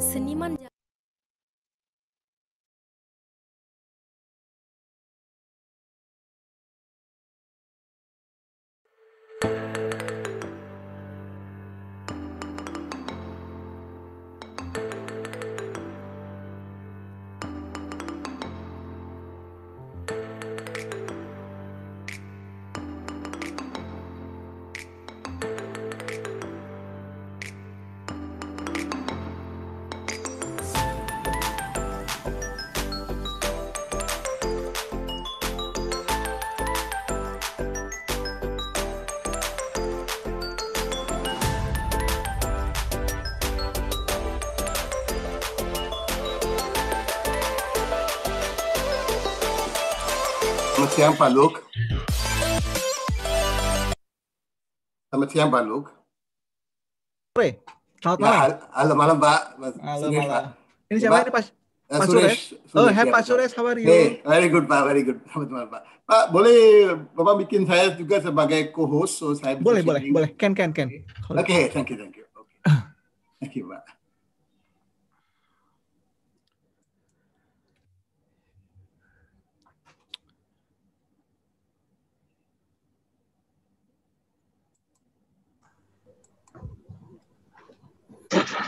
Seniman siang Pak Luk. Selamat siang Pak Luk. Sore. Selamat ya, malam. halo malam Pak. halo malam. Pak. Ini siapa ini Pak? Eh, Pak Suresh. Oh, hai Pak Suresh, how are you? Hey, very good Pak, very good. Selamat malam Pak. Pak, boleh Bapak bikin saya juga sebagai co-host? So saya boleh, boleh, boleh. Can, can, can. Oke, okay, thank you, thank you. Okay. thank you Pak.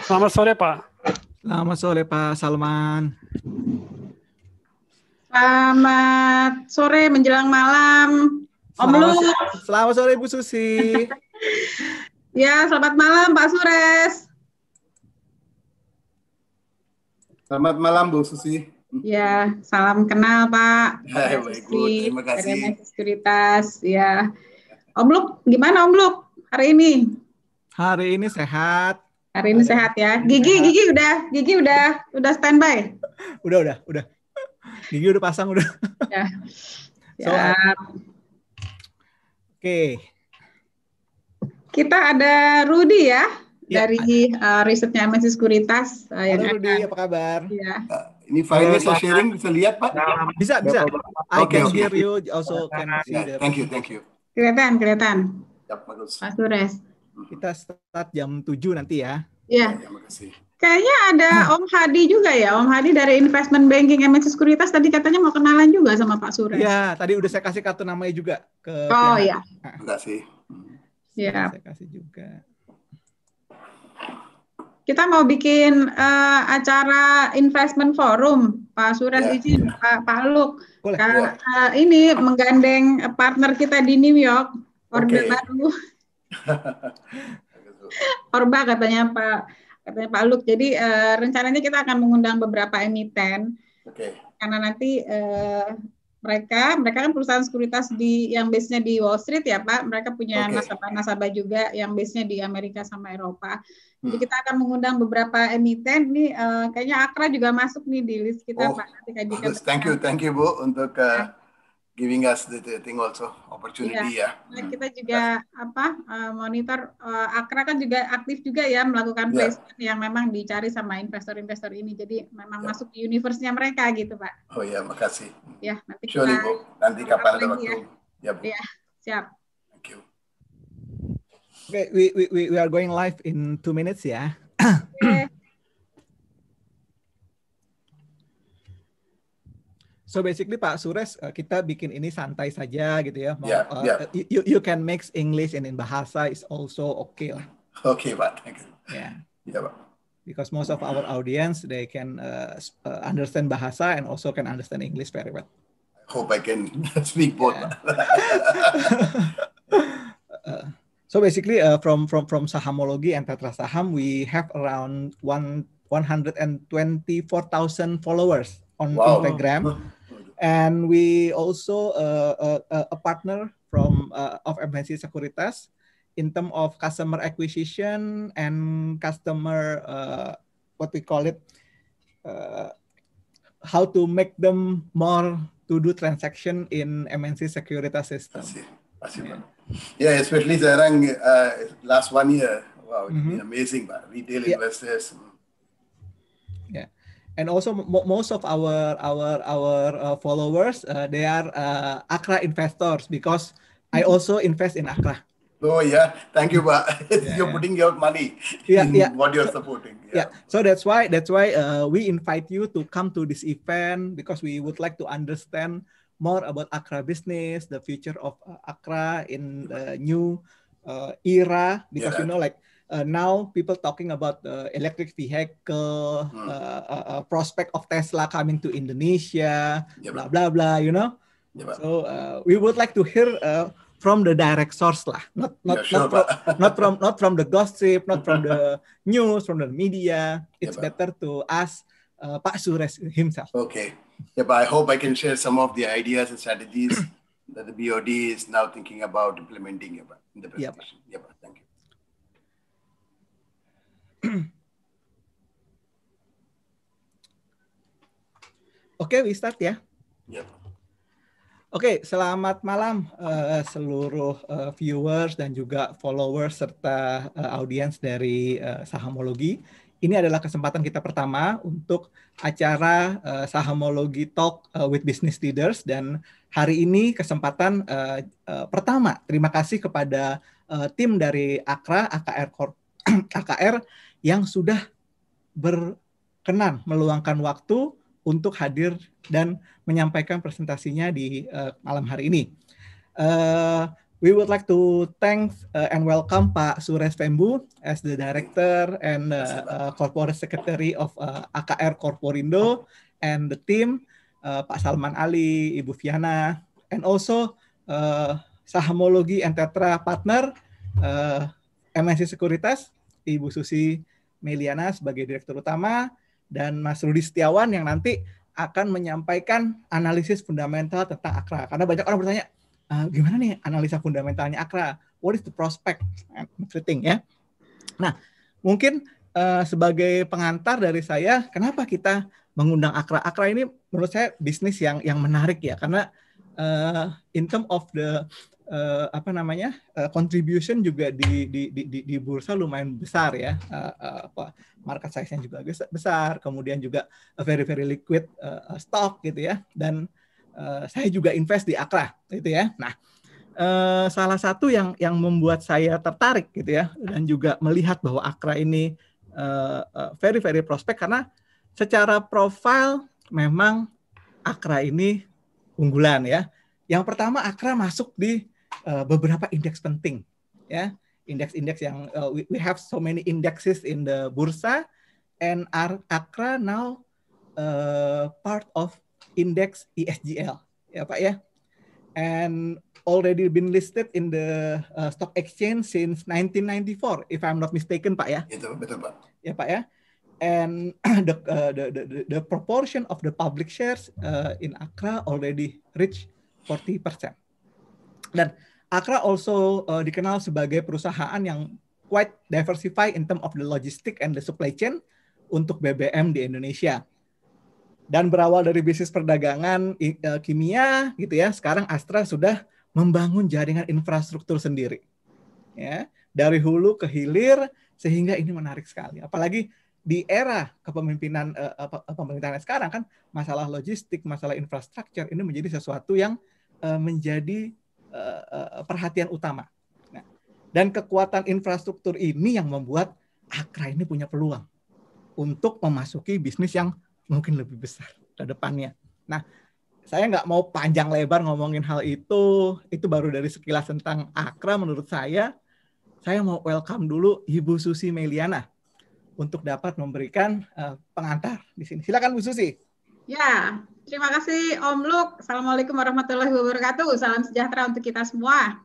Selamat sore, Pak. Selamat sore, Pak Salman. Selamat sore menjelang malam. Om Lu. Selamat sore Bu Susi. ya, selamat malam Pak Sures. Selamat malam Bu Susi. Ya, salam kenal Pak. Hai, baik Terima kasih. Sekuritas, ya. Om Luk, gimana Om Luk hari ini? Hari ini sehat, Hari ini sehat ya. Gigi, gigi udah, gigi udah, udah standby. Udah, udah, udah. Gigi udah pasang udah. Ya. So, Oke. Okay. Kita ada Rudi ya, ya dari uh, risetnya MNC Sekuritas. Uh, eh, Halo yang Rudi, apa kabar? Ya. Ini filenya saya sharing bisa lihat Pak? Nah, bisa, bisa. I oke can okay. hear you, also can nah, see. Yeah, the... Thank you, thank you. Kelihatan, kelihatan. Ya, Pak Sures. Kita start jam 7 nanti ya. Iya. Terima ya, kasih. Kayaknya ada hmm. Om Hadi juga ya, Om Hadi dari Investment Banking MNC Sekuritas tadi katanya mau kenalan juga sama Pak Surya. Iya, tadi udah saya kasih kartu namanya juga ke Oh iya. Nah, Terima kasih. Iya. Saya kasih juga. Kita mau bikin uh, acara investment forum, Pak Suras ya, izin, ya. Pak Pak Luk. Boleh, Ka, boleh. ini menggandeng partner kita di New York, order okay. baru. Orba katanya Pak katanya Pak Luk. Jadi uh, rencananya kita akan mengundang beberapa emiten. Oke. Okay. Karena nanti uh, mereka mereka kan perusahaan sekuritas di yang base-nya di Wall Street ya Pak. Mereka punya okay. nasabah-nasabah juga yang base-nya di Amerika sama Eropa. Jadi hmm. kita akan mengundang beberapa emiten nih eh, uh, kayaknya Akra juga masuk nih di list kita oh, Pak. Nanti kajikan. Thank you, thank you Bu untuk uh, giving us the, the thing also opportunity ya. ya. Nah, hmm. kita juga yes. apa uh, monitor uh, eh, Akra kan juga aktif juga ya melakukan yeah. placement yang memang dicari sama investor-investor ini. Jadi memang yeah. masuk di universe-nya mereka gitu, Pak. Oh iya, makasih. Ya, nanti kita Nanti kapan ada waktu. Ya, yeah, Bu. yeah. siap. Thank you. Okay, we, we, we are going live in two minutes ya. Yeah. So basically Pak Sures eh, kita bikin ini santai saja gitu ya. Mau, yeah, ya, uh, ya. eh, You you can mix English and in bahasa is also okay lah. Okay Pak, thank Yeah. Yeah ya, Because most of our audience they can uh, understand bahasa and also can understand English very well. hope I can speak both. Yeah. uh, so basically uh, from from from Sahamology and Tetra Saham we have around one 124,000 followers on wow. Instagram. and we also uh, a, uh, uh, a, partner from uh, of MNC Securitas in terms of customer acquisition and customer uh, what we call it uh, how to make them more to do transaction in MNC Securitas system. Yeah. yeah, especially Zarang uh, last one year. Wow, it mm -hmm. been amazing, but retail yeah. investors mm and also most of our our our uh, followers uh, they are uh, Accra investors because I mm-hmm. also invest in Accra. Oh yeah, thank you. Yeah. you're putting your money yeah, in yeah. what you're supporting. Yeah. yeah. so that's why that's why uh, we invite you to come to this event because we would like to understand more about Accra business, the future of uh, Accra in the new uh, era. Because you know, like uh, now people talking about uh, electric vehicle, hmm. uh, uh, uh prospect of Tesla coming to Indonesia, yeah, blah blah blah. You know, yeah, so uh, we would like to hear from the direct source lah, not not yeah, sure, not, from, not, from, not from the gossip, not from the news, from the media. Ya, It's better to ask Pak Sures himself. Okay, yeah, but I hope I can share some of the ideas and strategies. that the BOD is now thinking about implementing ya, in the ya, presentation. Yeah, thank you. Oke, okay, we start ya. Yep. Ya. Oke, okay, selamat malam uh, seluruh uh, viewers dan juga followers serta uh, audiens dari uh, Sahamologi. Ini adalah kesempatan kita pertama untuk acara uh, Sahamologi Talk uh, with Business Leaders dan hari ini kesempatan uh, uh, pertama. Terima kasih kepada uh, tim dari Akra AKR Corp, AKR yang sudah berkenan meluangkan waktu untuk hadir dan menyampaikan presentasinya di uh, malam hari ini. Uh, we would like to thank uh, and welcome Pak Sures Tembu as the director and uh, uh, corporate secretary of uh, AKR Corporindo and the team uh, Pak Salman Ali, Ibu Fiana, and also uh, Sahamologi and Tetra partner uh, MNC Sekuritas, Ibu Susi Meliana sebagai direktur utama, dan Mas Rudi Setiawan yang nanti akan menyampaikan analisis fundamental tentang Akra. Karena banyak orang bertanya, e, gimana nih analisa fundamentalnya Akra? What is the prospect everything ya? Nah, mungkin uh, sebagai pengantar dari saya, kenapa kita mengundang Akra? Akra ini menurut saya bisnis yang yang menarik ya, karena uh, in term of the uh, apa namanya uh, contribution juga di, di di di bursa lumayan besar ya uh, uh, apa market size-nya juga besar kemudian juga very very liquid uh, stock gitu ya dan uh, saya juga invest di Akra gitu ya nah uh, salah satu yang yang membuat saya tertarik gitu ya dan juga melihat bahwa Akra ini uh, very very prospek karena secara profile memang Akra ini unggulan ya. Yang pertama Akra masuk di uh, beberapa indeks penting ya indeks-indeks yang uh, we, we have so many indexes in the bursa and are Accra now uh, part of index ESGL ya Pak ya and already been listed in the uh, stock exchange since 1994 if I'm not mistaken Pak ya itu betul Pak ya Pak ya and the, uh, the, the the proportion of the public shares uh, in Accra already reach 40 persen dan Akra also uh, dikenal sebagai perusahaan yang quite diversified in term of the logistic and the supply chain untuk BBM di Indonesia. Dan berawal dari bisnis perdagangan uh, kimia gitu ya, sekarang Astra sudah membangun jaringan infrastruktur sendiri. Ya, dari hulu ke hilir sehingga ini menarik sekali. Apalagi di era kepemimpinan uh, uh pemerintahan sekarang kan masalah logistik, masalah infrastruktur ini menjadi sesuatu yang uh, menjadi Eh, eh, eh, perhatian utama. Nah, dan kekuatan infrastruktur ini yang membuat Akra ini punya peluang untuk memasuki bisnis yang mungkin lebih besar ke depannya. Nah, saya nggak mau panjang lebar ngomongin hal itu. Itu baru dari sekilas tentang Akra menurut saya. Saya mau welcome dulu Ibu Susi Meliana untuk dapat memberikan pengantar di sini. Silakan Bu Susi. Ya, terima kasih Om Luk. Assalamualaikum warahmatullahi wabarakatuh. Salam sejahtera untuk kita semua.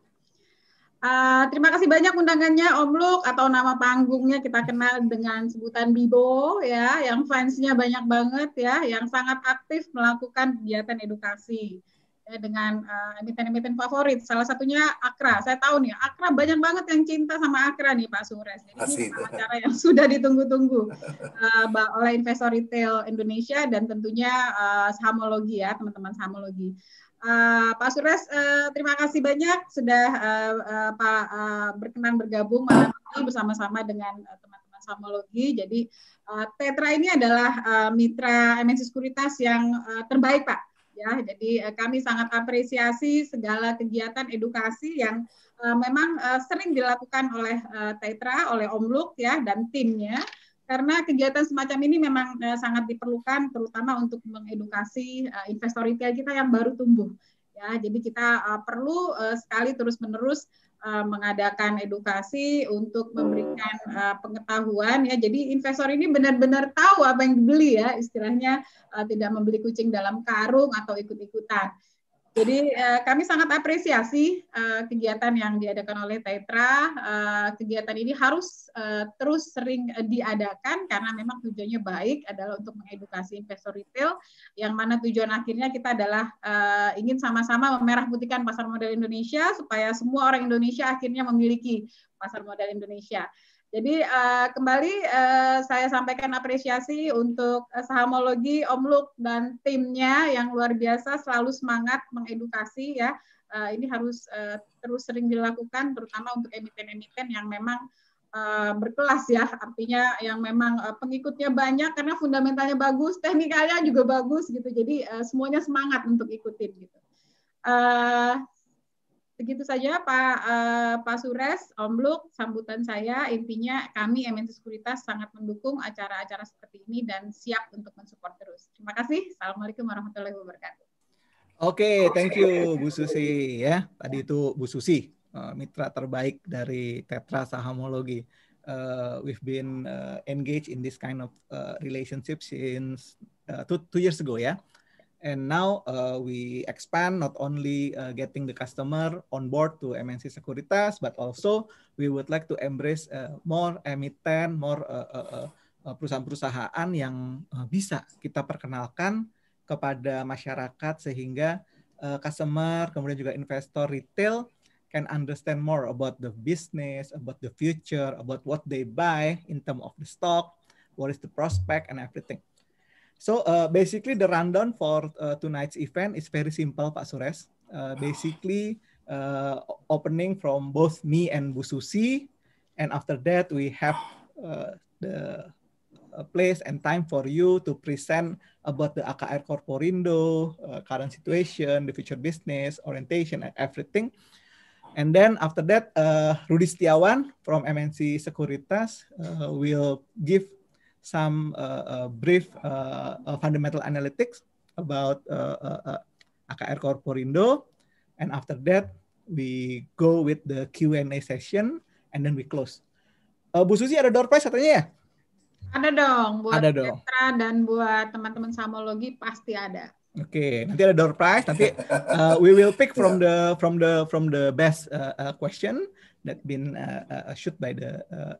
Uh, terima kasih banyak undangannya Om Luk atau nama panggungnya kita kenal dengan sebutan Bibo ya, yang fansnya banyak banget ya, yang sangat aktif melakukan kegiatan edukasi. Eh, dengan uh, eh, emiten-emiten favorit. Salah satunya Akra. Saya tahu nih, Akra banyak banget yang cinta sama Akra nih Pak Sures. Jadi ini acara yang sudah ditunggu-tunggu uh, oleh investor retail Indonesia dan tentunya uh, sahamologi ya, teman-teman sahamologi. Uh, Pak Sures, uh, terima kasih banyak sudah uh, uh, Pak uh, berkenan bergabung malam ini bersama-sama dengan teman-teman uh, samologi. Jadi uh, Tetra ini adalah uh, mitra MNC Sekuritas yang uh, terbaik, Pak ya. Jadi uh, kami sangat apresiasi segala kegiatan edukasi yang uh, memang uh, sering dilakukan oleh uh, Tetra, oleh Omluk ya dan timnya karena kegiatan semacam ini memang uh, sangat diperlukan terutama untuk mengedukasi uh, investor retail kita yang baru tumbuh ya. Jadi kita uh, perlu uh, sekali terus-menerus Eh, mengadakan edukasi untuk hmm. memberikan eh, pengetahuan ya jadi investor ini benar-benar tahu apa yang dibeli ya istilahnya eh, tidak membeli kucing dalam karung atau ikut-ikutan jadi eh, kami sangat apresiasi eh, kegiatan yang diadakan oleh Tetra. Eh, kegiatan ini harus eh, terus sering eh, diadakan karena memang tujuannya baik adalah untuk mengedukasi investor retail yang mana tujuan akhirnya kita adalah eh, ingin sama-sama memerah putihkan pasar modal Indonesia supaya semua orang Indonesia akhirnya memiliki pasar modal Indonesia. Jadi uh, kembali uh, saya sampaikan apresiasi untuk uh, sahamologi Om Luk dan timnya yang luar biasa selalu semangat mengedukasi ya. Uh, ini harus uh, terus sering dilakukan terutama untuk emiten-emiten yang memang uh, berkelas ya. Artinya yang memang uh, pengikutnya banyak karena fundamentalnya bagus, teknikalnya juga bagus gitu. Jadi uh, semuanya semangat untuk ikutin gitu. Uh, Begitu saja Pak eh, Pak Sures, Om Luk, sambutan saya. Intinya kami MNC Sekuritas sangat mendukung acara-acara seperti ini dan siap untuk mensupport terus. Terima kasih. Assalamualaikum warahmatullahi wabarakatuh. Oke, okay, thank you Bu Susi ya. Tadi itu Bu Susi, eh, mitra terbaik dari Tetra Sahamologi. Uh, we've been uh, engaged in this kind of uh, relationship since uh, two, two years ago ya. Yeah. And now uh, we expand not only uh, getting the customer on board to MNC Sekuritas, but also we would like to embrace uh, more emiten, more uh, uh, uh, perusahaan-perusahaan yang bisa kita perkenalkan kepada masyarakat sehingga customer, kemudian juga investor retail can understand more about the business, about the future, about what they buy in term of the stock, what is the prospect and everything. So uh, basically the rundown for uh, tonight's event is very simple, Pak Sures. Uh, basically uh, opening from both me and Bu Susi, and after that we have uh, the uh, place and time for you to present about the AKR Corporindo, uh, current situation, the future business, orientation, and everything. And then after that, uh, Rudy Setiawan from MNC Sekuritas uh, will give some uh, uh, brief uh, uh, fundamental analytics about uh, uh, uh, AKR Corporindo, and after that we go with the Q&A session and then we close. Uh, Bu Susi ada door prize katanya ya? Ada dong, buat ada dong. dan buat teman-teman samologi pasti ada. Oke, okay. nanti ada door prize. Nanti uh, we will pick from the from the from the best uh, uh, question that been uh, uh, shoot by the uh,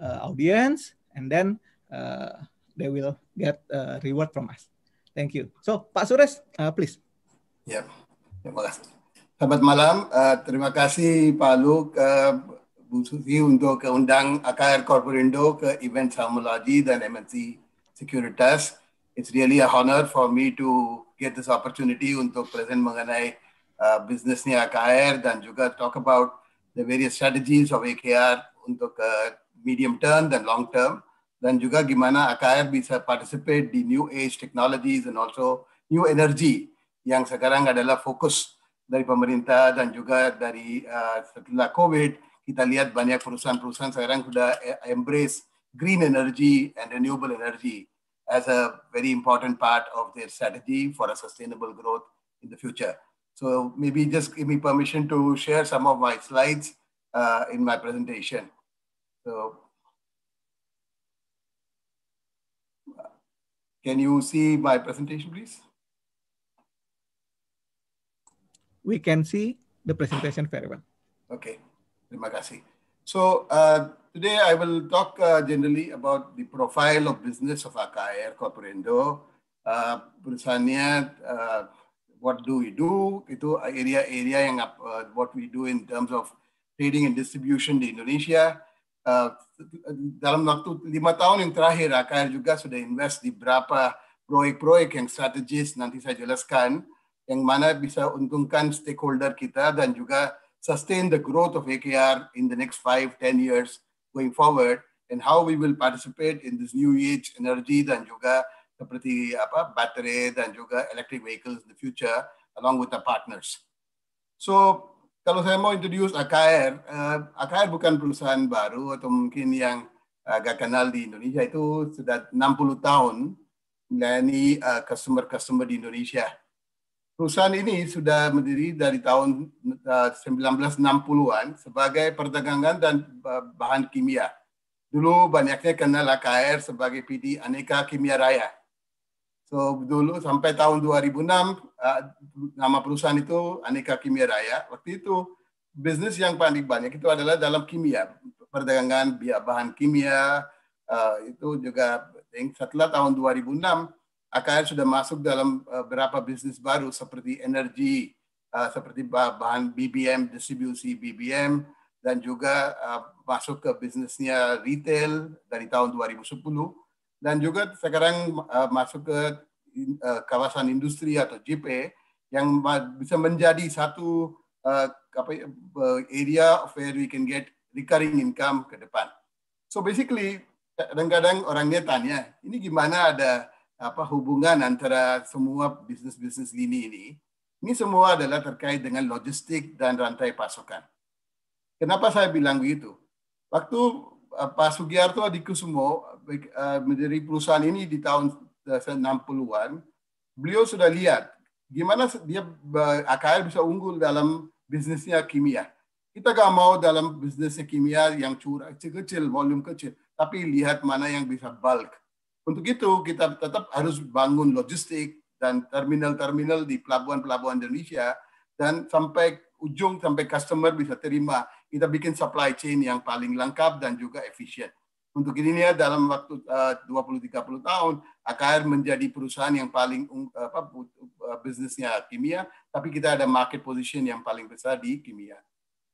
uh, audience, and then uh, they will get reward from us. Thank you. So Pak Sures, uh, please. Ya, terima kasih. Selamat malam. Uh, terima kasih Pak Luk, uh, Bu Susi untuk undang AKR Corporindo ke event Samulaji dan MNC Securitas. It's really a honor for me to get this opportunity untuk present mengenai uh, bisnisnya AKR dan juga talk about the various strategies of AKR untuk uh, medium term dan long term. Then juga gimana AKR bisa participate di new age technologies and also new energy yang sekarang adalah fokus dari pemerintah dan juga dari uh, setelah COVID kita lihat banyak perusahaan-perusahaan sekarang sudah eh, embrace green energy and renewable energy as a very important part of their strategy for a sustainable growth in the future. So maybe just give me permission to share some of my slides uh, in my presentation. So Can you see my presentation, please? We can see the presentation very well. Okay, So uh, today I will talk uh, generally about the profile of business of Akair Corporendo. Uh, uh, what do we do? Itu area-area yang uh, what we do in terms of trading and distribution di Indonesia. Eh, dalam waktu lima tahun yang terakhir AKR juga sudah invest di berapa proyek-proyek yang strategis nanti saya jelaskan yang mana bisa untungkan stakeholder kita dan juga sustain the growth of AKR in the next five ten years going forward and how we will participate in this new age energy dan juga seperti apa baterai dan juga electric vehicles in the future along with the partners. So kalau saya mau introduce AKR, uh, eh, AKR bukan perusahaan baru atau mungkin yang agak kenal di Indonesia itu sudah 60 tahun melayani customer eh, customer-customer di Indonesia. Perusahaan ini sudah berdiri dari tahun uh, eh, 1960-an sebagai perdagangan dan bahan kimia. Dulu banyaknya kenal AKR sebagai PD Aneka Kimia Raya. So dulu sampai tahun 2006 eh, nama perusahaan itu Aneka Kimia Raya. Waktu itu bisnis yang paling banyak itu adalah dalam kimia, perdagangan bahan kimia eh, itu juga setelah tahun 2006 AKR sudah masuk dalam beberapa eh, bisnis baru seperti energi, seperti bahan BBM, distribusi BBM dan juga masuk ke bisnisnya retail dari tahun 2010 dan juga sekarang uh, masuk ke uh, kawasan industri atau JP yang bisa menjadi satu uh, area where we can get recurring income ke depan. So basically kadang-kadang orangnya tanya, ini gimana ada apa hubungan antara semua bisnis-bisnis gini ini? Ini semua adalah terkait dengan logistik dan rantai pasokan. Kenapa saya bilang begitu? Waktu Pak Sugiarto di Kusumo Eh, menjadi perusahaan ini di tahun 60-an, eh, beliau sudah lihat gimana dia AKL bisa unggul dalam bisnisnya kimia. Kita gak mau dalam bisnis kimia yang curah, kecil, volume kecil, tapi lihat mana yang bisa bulk. Untuk itu kita tetap harus bangun logistik dan terminal-terminal di pelabuhan-pelabuhan Indonesia dan sampai ujung sampai customer bisa terima. Kita bikin supply chain yang paling lengkap dan juga efisien. Untuk ya dalam waktu eh, uh, 20-30 tahun AKR menjadi perusahaan yang paling um, apa, eh, bisnisnya kimia, tapi kita ada market position yang paling besar di kimia.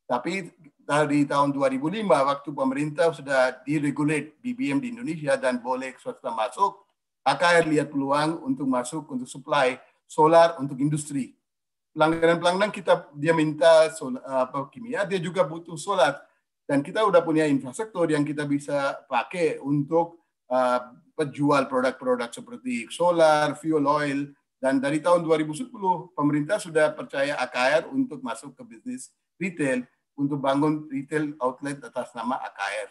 Tapi dari tahun 2005 waktu pemerintah sudah diregulate BBM di Indonesia dan boleh swasta masuk, AKR lihat peluang untuk masuk untuk supply solar untuk industri. Pelanggan-pelanggan kita dia minta solar, apa, kimia, dia juga butuh solar dan kita udah punya infrastruktur yang kita bisa pakai untuk uh, penjual produk-produk seperti solar, fuel oil, dan dari tahun 2010 pemerintah sudah percaya AKR untuk masuk ke bisnis retail untuk bangun retail outlet atas nama AKR.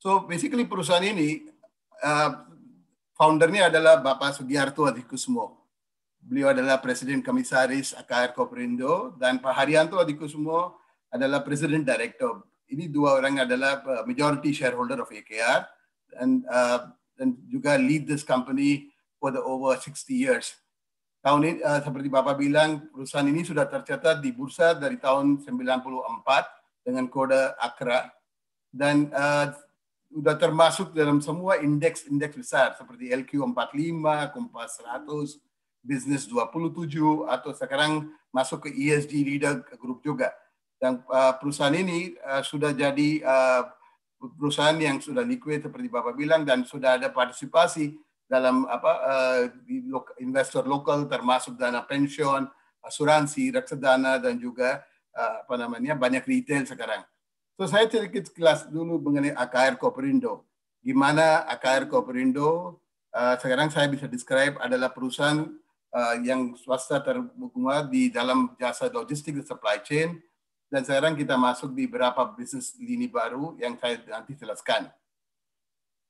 So basically perusahaan ini uh, foundernya adalah Bapak Sugiharto Adikusumo. Beliau adalah Presiden Komisaris AKR Koperindo dan Pak Haryanto Adikusumo adalah president director. Ini dua orang adalah uh, majority shareholder of AKR and uh, dan juga lead this company for the over 60 years. Tahun ini uh, seperti Bapak bilang perusahaan ini sudah tercatat di bursa dari tahun 94 dengan kode AKRA dan uh, sudah termasuk dalam semua indeks-indeks besar seperti LQ45, Kompas 100, Business 27 atau sekarang masuk ke ESG Leader Group juga yang uh, perusahaan ini uh, sudah jadi uh, perusahaan yang sudah liquid seperti Bapak bilang dan sudah ada partisipasi dalam apa uh, investor lokal termasuk dana pensiun, asuransi, reksadana dan juga uh, apa namanya banyak retail sekarang. So saya sedikit kelas dulu mengenai AKR Koperindo. Gimana AKR Koperindo uh, sekarang saya bisa describe adalah perusahaan uh, yang swasta terbuka di dalam jasa logistik supply chain dan sekarang kita masuk di beberapa bisnis lini baru yang saya nanti jelaskan.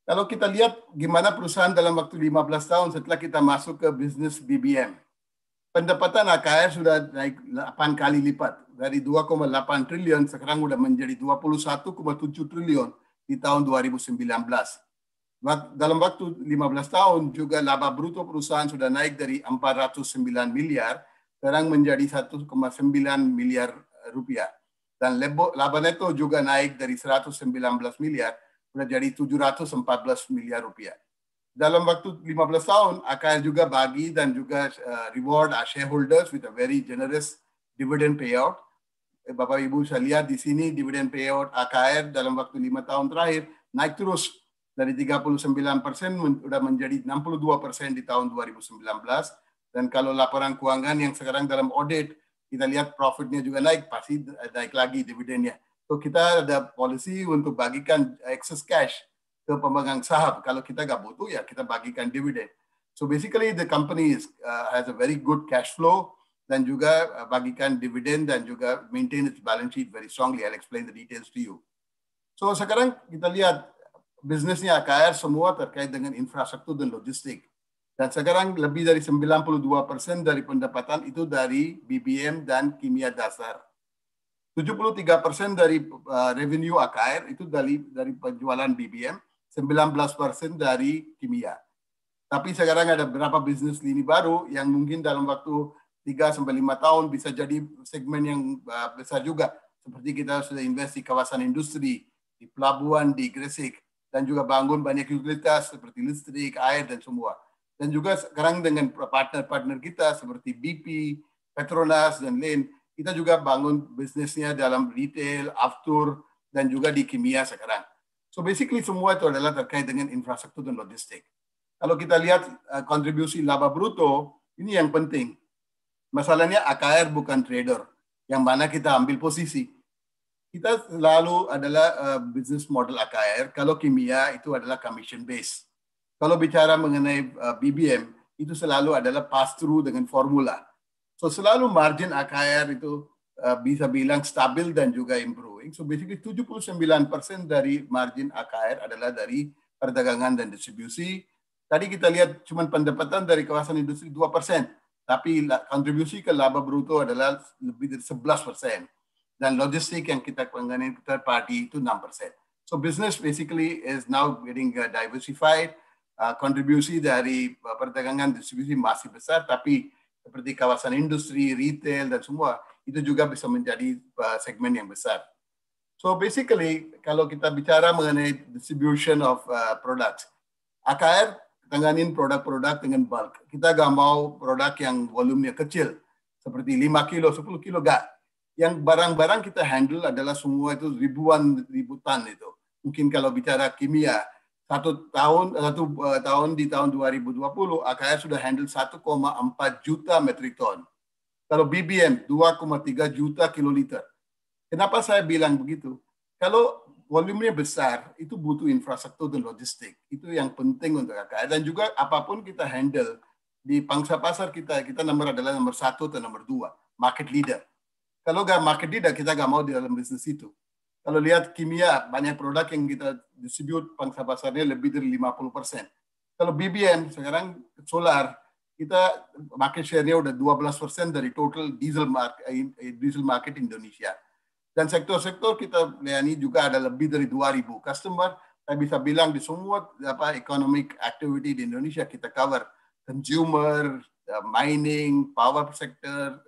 Kalau kita lihat gimana perusahaan dalam waktu 15 tahun setelah kita masuk ke bisnis BBM. Pendapatan AKR sudah naik 8 kali lipat. Dari 2,8 triliun sekarang sudah menjadi 21,7 triliun di tahun 2019. Dalam waktu 15 tahun juga laba bruto perusahaan sudah naik dari 409 miliar sekarang menjadi 1,9 miliar rupiah. Dan laba neto juga naik dari 119 miliar menjadi 714 miliar rupiah. Dalam waktu 15 tahun, AKR juga bagi dan juga eh, reward our shareholders with a very generous dividend payout. Eh, Bapak Ibu saya lihat di sini dividend payout AKR dalam waktu lima tahun terakhir naik terus dari 39 persen sudah menjadi 62 persen di tahun 2019 dan kalau laporan keuangan yang sekarang dalam audit kita lihat profitnya juga naik, pasti naik lagi dividennya. So kita ada polisi untuk bagikan excess cash ke pemegang saham. Kalau kita nggak butuh ya kita bagikan dividen. So basically the company is, uh, has a very good cash flow dan juga uh, bagikan dividen dan juga maintain its balance sheet very strongly. I'll explain the details to you. So sekarang kita lihat bisnisnya AKR semua terkait dengan infrastruktur dan logistik. Dan sekarang lebih dari 92 persen dari pendapatan itu dari BBM dan kimia dasar. 73 persen dari eh, revenue AKR itu dari, dari penjualan BBM, 19 persen dari kimia. Tapi sekarang ada beberapa bisnis lini baru yang mungkin dalam waktu 3 sampai 5 tahun bisa jadi segmen yang eh, besar juga. Seperti kita sudah invest di kawasan industri, di pelabuhan, di Gresik, dan juga bangun banyak utilitas seperti listrik, air, dan semua dan juga sekarang dengan partner-partner kita seperti BP, Petronas dan lain, kita juga bangun bisnisnya dalam retail, aftur dan juga di kimia sekarang. So basically semua itu adalah terkait dengan infrastruktur dan logistik. Kalau kita lihat eh, kontribusi laba bruto, ini yang penting. Masalahnya AKR bukan trader, yang mana kita ambil posisi. Kita selalu adalah uh, business model AKR, kalau kimia itu adalah commission based kalau bicara mengenai eh, BBM, itu selalu adalah pass-through dengan formula. So selalu margin AKR itu eh, bisa bilang stabil dan juga improving. So basically 79% dari margin AKR adalah dari perdagangan dan distribusi. Tadi kita lihat cuma pendapatan dari kawasan industri 2%, tapi kontribusi ke laba bruto adalah lebih dari 11%. Dan logistik yang kita pengenin third party itu 6%. So business basically is now getting eh, diversified Ah, kontribusi dari ah, perdagangan distribusi masih besar, tapi seperti kawasan industri, retail, dan semua, itu juga bisa menjadi ah, segmen yang besar. So basically, kalau kita bicara mengenai distribution of products, AKR tanganin produk-produk dengan bulk. Kita gak mau produk yang volumenya kecil, seperti 5 kilo, 10 kilo, gak. Yang barang-barang kita handle adalah semua itu ribuan ributan itu. Mungkin kalau bicara kimia, satu tahun eh, satu uh, tahun di tahun 2020 AKR sudah handle 1,4 juta metric ton. Kalau BBM 2,3 juta kiloliter. Kenapa saya bilang begitu? Kalau volumenya besar itu butuh infrastruktur dan logistik. Itu yang penting untuk AKR dan juga apapun kita handle di pangsa pasar kita kita nomor adalah nomor satu atau nomor dua market leader. Kalau nggak market leader kita nggak mau di dalam bisnis itu. Kalau lihat kimia, banyak produk yang kita distribute pangsa pasarnya lebih dari 50 persen. Kalau BBM, sekarang solar, kita market share-nya udah 12 persen dari total diesel market, eh, eh, diesel market Indonesia. Dan sektor-sektor kita layani juga ada lebih dari 2.000 customer. Saya bisa bilang di semua apa economic activity di Indonesia kita cover consumer, eh, mining, power sector,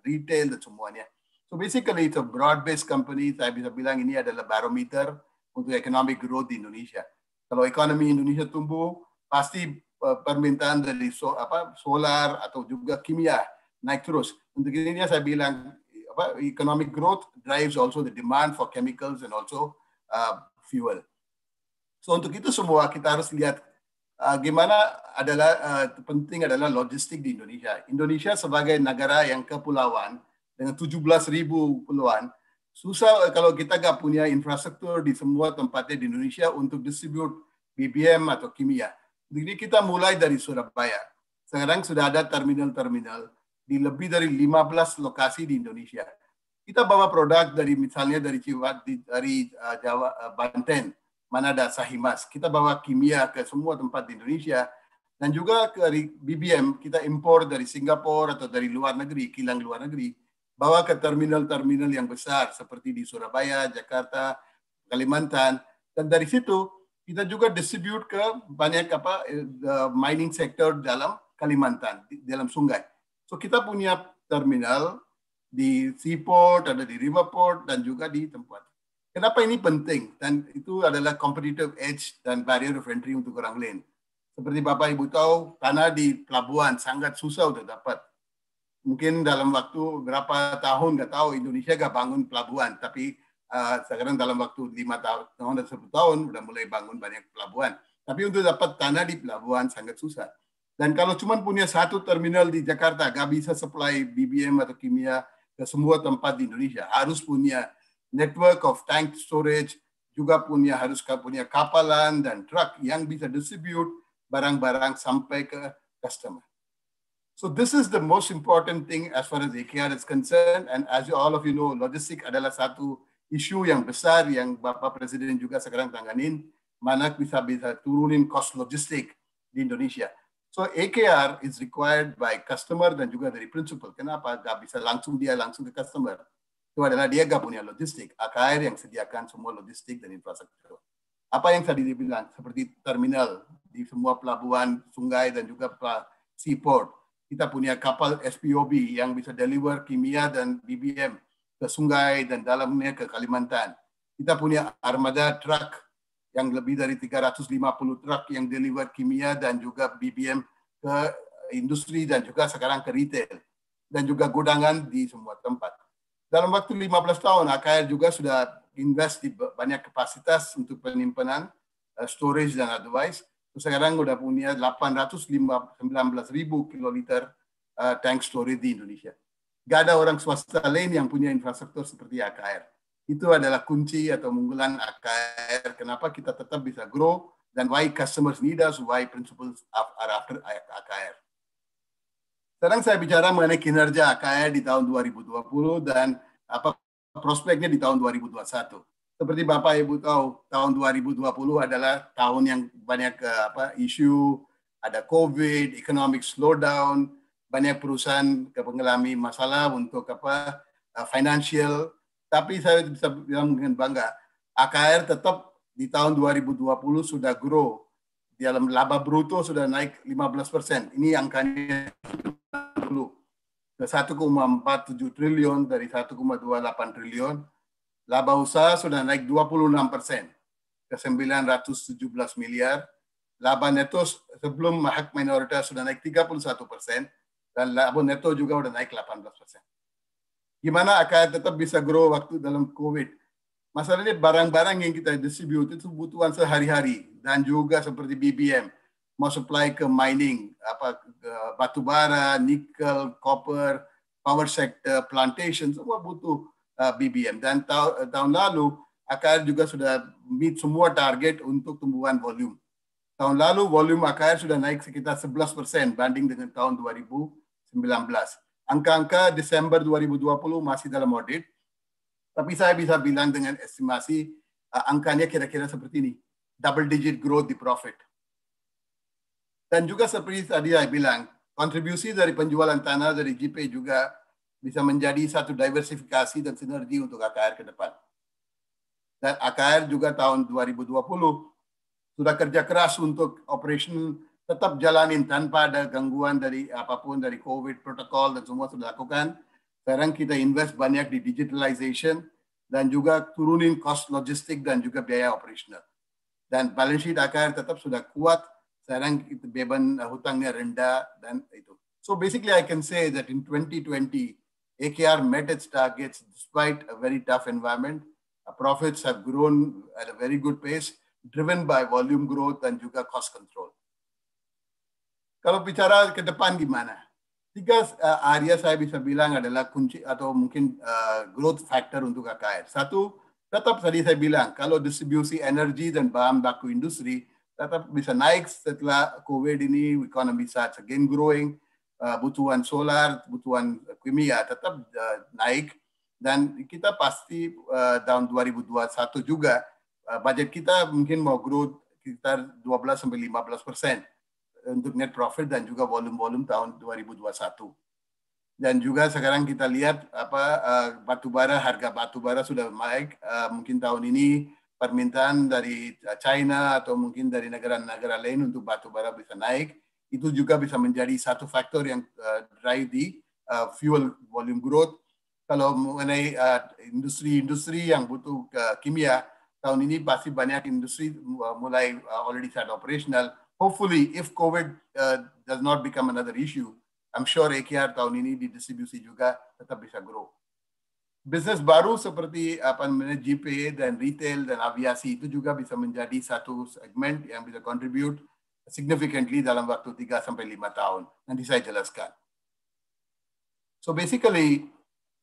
retail, dan semuanya. So basically, it's a broad-based company. Saya bisa bilang ini adalah barometer untuk economic growth di Indonesia. Kalau ekonomi Indonesia tumbuh, pasti eh, permintaan dari so, apa, solar atau juga kimia naik terus. Untuk ini saya bilang apa, economic growth drives also the demand for chemicals and also uh, fuel. So untuk itu semua kita harus lihat uh, gimana adalah uh, penting adalah logistik di Indonesia. Indonesia sebagai negara yang kepulauan, dengan 17 ribu puluhan, susah eh, kalau kita nggak punya infrastruktur di semua tempatnya di Indonesia untuk distribute BBM atau kimia. Jadi kita mulai dari Surabaya. Sekarang sudah ada terminal-terminal di lebih dari 15 lokasi di Indonesia. Kita bawa produk dari misalnya dari Cibat dari eh, Jawa eh, Banten, mana ada Sahimas. Kita bawa kimia ke semua tempat di Indonesia dan juga dari BBM kita impor dari Singapura atau dari luar negeri, kilang luar negeri bawa ke terminal-terminal yang besar seperti di Surabaya, Jakarta, Kalimantan. Dan dari situ kita juga distribute ke banyak apa eh, the mining sector dalam Kalimantan, di, dalam sungai. So kita punya terminal di seaport, ada di river port, dan juga di tempat. Kenapa ini penting? Dan itu adalah competitive edge dan barrier of entry untuk orang lain. Seperti Bapak Ibu tahu, tanah di pelabuhan sangat susah untuk dapat mungkin dalam waktu berapa tahun nggak tahu Indonesia nggak bangun pelabuhan tapi uh, sekarang dalam waktu lima tahun dan sepuluh tahun sudah mulai bangun banyak pelabuhan tapi untuk dapat tanah di pelabuhan sangat susah dan kalau cuma punya satu terminal di Jakarta nggak bisa supply BBM atau kimia ke semua tempat di Indonesia harus punya network of tank storage juga punya harus punya kapalan dan truk yang bisa distribute barang-barang sampai ke customer. So this is the most important thing as far as IKEA is concerned. And as you, all of you know, logistik adalah satu isu yang besar yang Bapak Presiden juga sekarang tanganin, mana bisa bisa turunin cost logistik di Indonesia. So AKR is required by customer dan juga dari principal. Kenapa? Gak bisa langsung dia langsung ke customer. Itu adalah dia gak punya logistik. AKR yang sediakan semua logistik dan infrastruktur. Apa yang tadi dibilang? Seperti terminal di semua pelabuhan, sungai, dan juga seaport kita punya kapal SPOB yang bisa deliver kimia dan BBM ke sungai dan dalamnya ke Kalimantan. Kita punya armada truk yang lebih dari 350 truk yang deliver kimia dan juga BBM ke industri dan juga sekarang ke retail dan juga gudangan di semua tempat. Dalam waktu 15 tahun AKR juga sudah invest di banyak kapasitas untuk penyimpanan, eh, storage dan advice sekarang udah punya 819 ribu kiloliter uh, tank storage di Indonesia. Gak ada orang swasta lain yang punya infrastruktur seperti AKR. Itu adalah kunci atau unggulan AKR. Kenapa kita tetap bisa grow dan why customers need us, why principles are after AKR. Sekarang saya bicara mengenai kinerja AKR di tahun 2020 dan apa prospeknya di tahun 2021 seperti Bapak Ibu tahu tahun 2020 adalah tahun yang banyak eh, apa isu ada COVID, economic slowdown, banyak perusahaan mengalami masalah untuk apa eh, financial. Tapi saya bisa bilang dengan bangga, AKR tetap di tahun 2020 sudah grow. Di dalam laba bruto sudah naik 15 persen. Ini angkanya ke 1,47 triliun dari 1,28 triliun laba usaha sudah naik 26 persen ke 917 miliar. Laba neto sebelum hak minoritas sudah naik 31 persen dan laba neto juga sudah naik 18 persen. Gimana akan tetap bisa grow waktu dalam COVID? Masalahnya barang-barang yang kita distribute itu kebutuhan sehari-hari dan juga seperti BBM mau supply ke mining, apa ke batu bara, nikel, copper, power sector, plantation semua butuh Uh, BBM dan ta uh, tahun lalu AKR juga sudah meet semua target untuk tumbuhan volume. Tahun lalu volume AKR sudah naik sekitar 11 persen banding dengan tahun 2019. Angka-angka Desember 2020 masih dalam audit, tapi saya bisa bilang dengan estimasi uh, angkanya kira-kira seperti ini, double digit growth di profit. Dan juga seperti tadi saya bilang, kontribusi dari penjualan tanah dari GP juga bisa menjadi satu diversifikasi dan sinergi untuk AKR ke depan. Dan AKR juga tahun 2020 sudah kerja keras untuk operation tetap jalanin tanpa ada gangguan dari apapun dari COVID protokol dan semua sudah lakukan. Sekarang kita invest banyak di digitalization dan juga turunin cost logistik dan juga biaya operasional. Dan balance sheet AKR tetap sudah kuat. Sekarang beban hutangnya rendah dan itu. So basically I can say that in 2020 AKR met its targets despite a very tough environment. Our profits have grown at a very good pace, driven by volume growth and juga cost control. Kalau bicara ke depan gimana? Tiga uh, area saya bisa bilang adalah kunci atau mungkin uh, growth factor untuk AKR. Satu, tetap tadi saya bilang kalau distribusi energi dan bahan baku industri tetap bisa naik setelah COVID ini, economy starts again growing, kebutuhan ah, solar, kebutuhan kimia tetap eh, naik dan kita pasti eh, tahun 2021 juga eh, budget kita mungkin mau grow sekitar 12 sampai 15 persen untuk net profit dan juga volume-volume tahun 2021. Dan juga sekarang kita lihat apa uh, batubara harga batubara sudah naik uh, mungkin tahun ini permintaan dari China atau mungkin dari negara-negara lain untuk batubara bisa naik itu juga bisa menjadi satu faktor yang uh, drive di uh, fuel volume growth. Kalau mengenai eh, industri-industri uh, yang butuh uh, kimia, tahun ini pasti banyak industri mulai uh, already start operational. Hopefully, if COVID uh, does not become another issue, I'm sure AKR tahun ini di distribusi juga tetap bisa grow. Bisnis baru seperti apa namanya GPA dan retail dan aviasi itu juga bisa menjadi satu segmen yang bisa contribute significantly dalam waktu 3 sampai 5 tahun. Nanti saya jelaskan. So basically,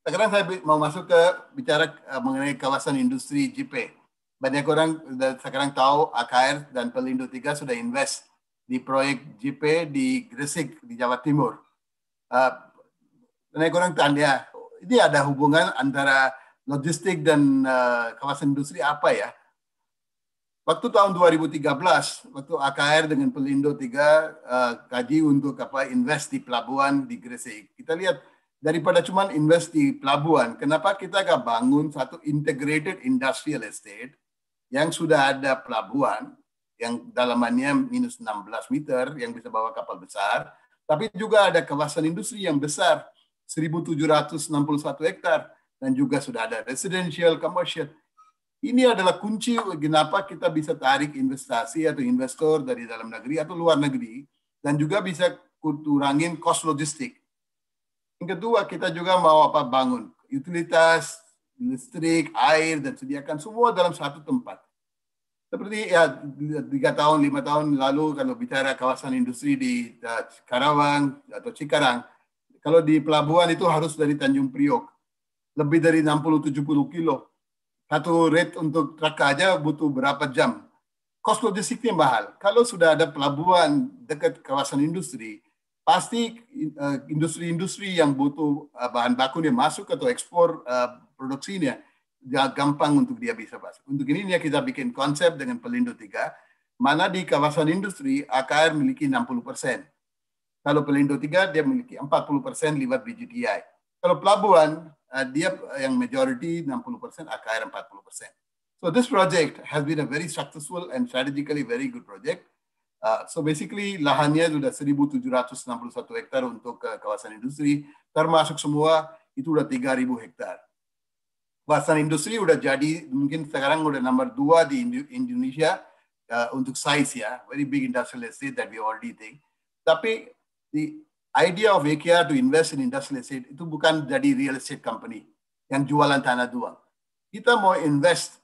sekarang saya mau masuk ke bicara eh, mengenai kawasan industri JP. Banyak orang sekarang tahu AKR dan Pelindo 3 sudah invest di proyek JP di Gresik, di Jawa Timur. Uh, banyak orang tanya, oh, ini ada hubungan antara logistik dan uh, kawasan industri apa ya? Waktu tahun 2013, waktu AKR dengan Pelindo 3 uh, eh, kaji untuk apa invest di pelabuhan di Gresik. Kita lihat daripada cuman invest di pelabuhan, kenapa kita gak bangun satu integrated industrial estate yang sudah ada pelabuhan yang dalamannya minus 16 meter yang bisa bawa kapal besar, tapi juga ada kawasan industri yang besar 1761 hektar dan juga sudah ada residential, commercial ini adalah kunci kenapa kita bisa tarik investasi atau investor dari dalam negeri atau luar negeri dan juga bisa kurangin cost logistik. Yang kedua, kita juga mau apa bangun utilitas, listrik, air dan sediakan semua dalam satu tempat. Seperti ya tiga tahun, lima tahun lalu kalau bicara kawasan industri di eh, Karawang atau Cikarang, kalau di pelabuhan itu harus dari Tanjung Priok lebih dari 60-70 kilo satu rate untuk truk aja butuh berapa jam. Kos logistiknya mahal. Kalau sudah ada pelabuhan dekat kawasan industri, pasti eh, industri-industri yang butuh eh, bahan bakunya masuk atau ekspor eh, produksinya ya gampang untuk dia bisa masuk. Untuk ini kita bikin konsep dengan Pelindo 3, mana di kawasan industri AKR memiliki 60 persen. Kalau Pelindo 3 dia memiliki 40 persen lewat BGDI. Kalau pelabuhan uh, dia uh, yang majority 60%, AKR 40%. So this project has been a very successful and strategically very good project. Uh, so basically lahannya sudah 1.761 hektar untuk uh, kawasan industri, termasuk semua itu sudah 3.000 hektar. Kawasan industri sudah jadi mungkin sekarang sudah nomor dua di Indonesia uh, untuk size ya, very big industrial estate that we already think. Tapi di idea of AKR to invest in industrial estate itu bukan jadi real estate company yang jualan tanah dua. Kita mau invest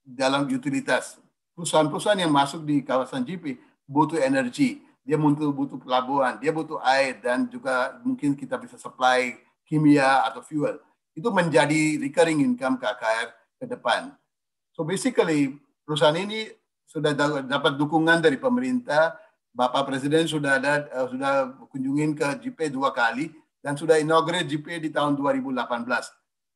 dalam utilitas. Perusahaan-perusahaan yang masuk di kawasan GP butuh energi, dia butuh, butuh pelabuhan, dia butuh air, dan juga mungkin kita bisa supply kimia atau fuel. Itu menjadi recurring income KKR ke depan. So basically, perusahaan ini sudah dapat dukungan dari pemerintah, Bapak Presiden sudah ada eh, sudah kunjungin ke JP dua kali dan sudah inaugurate JP di tahun 2018.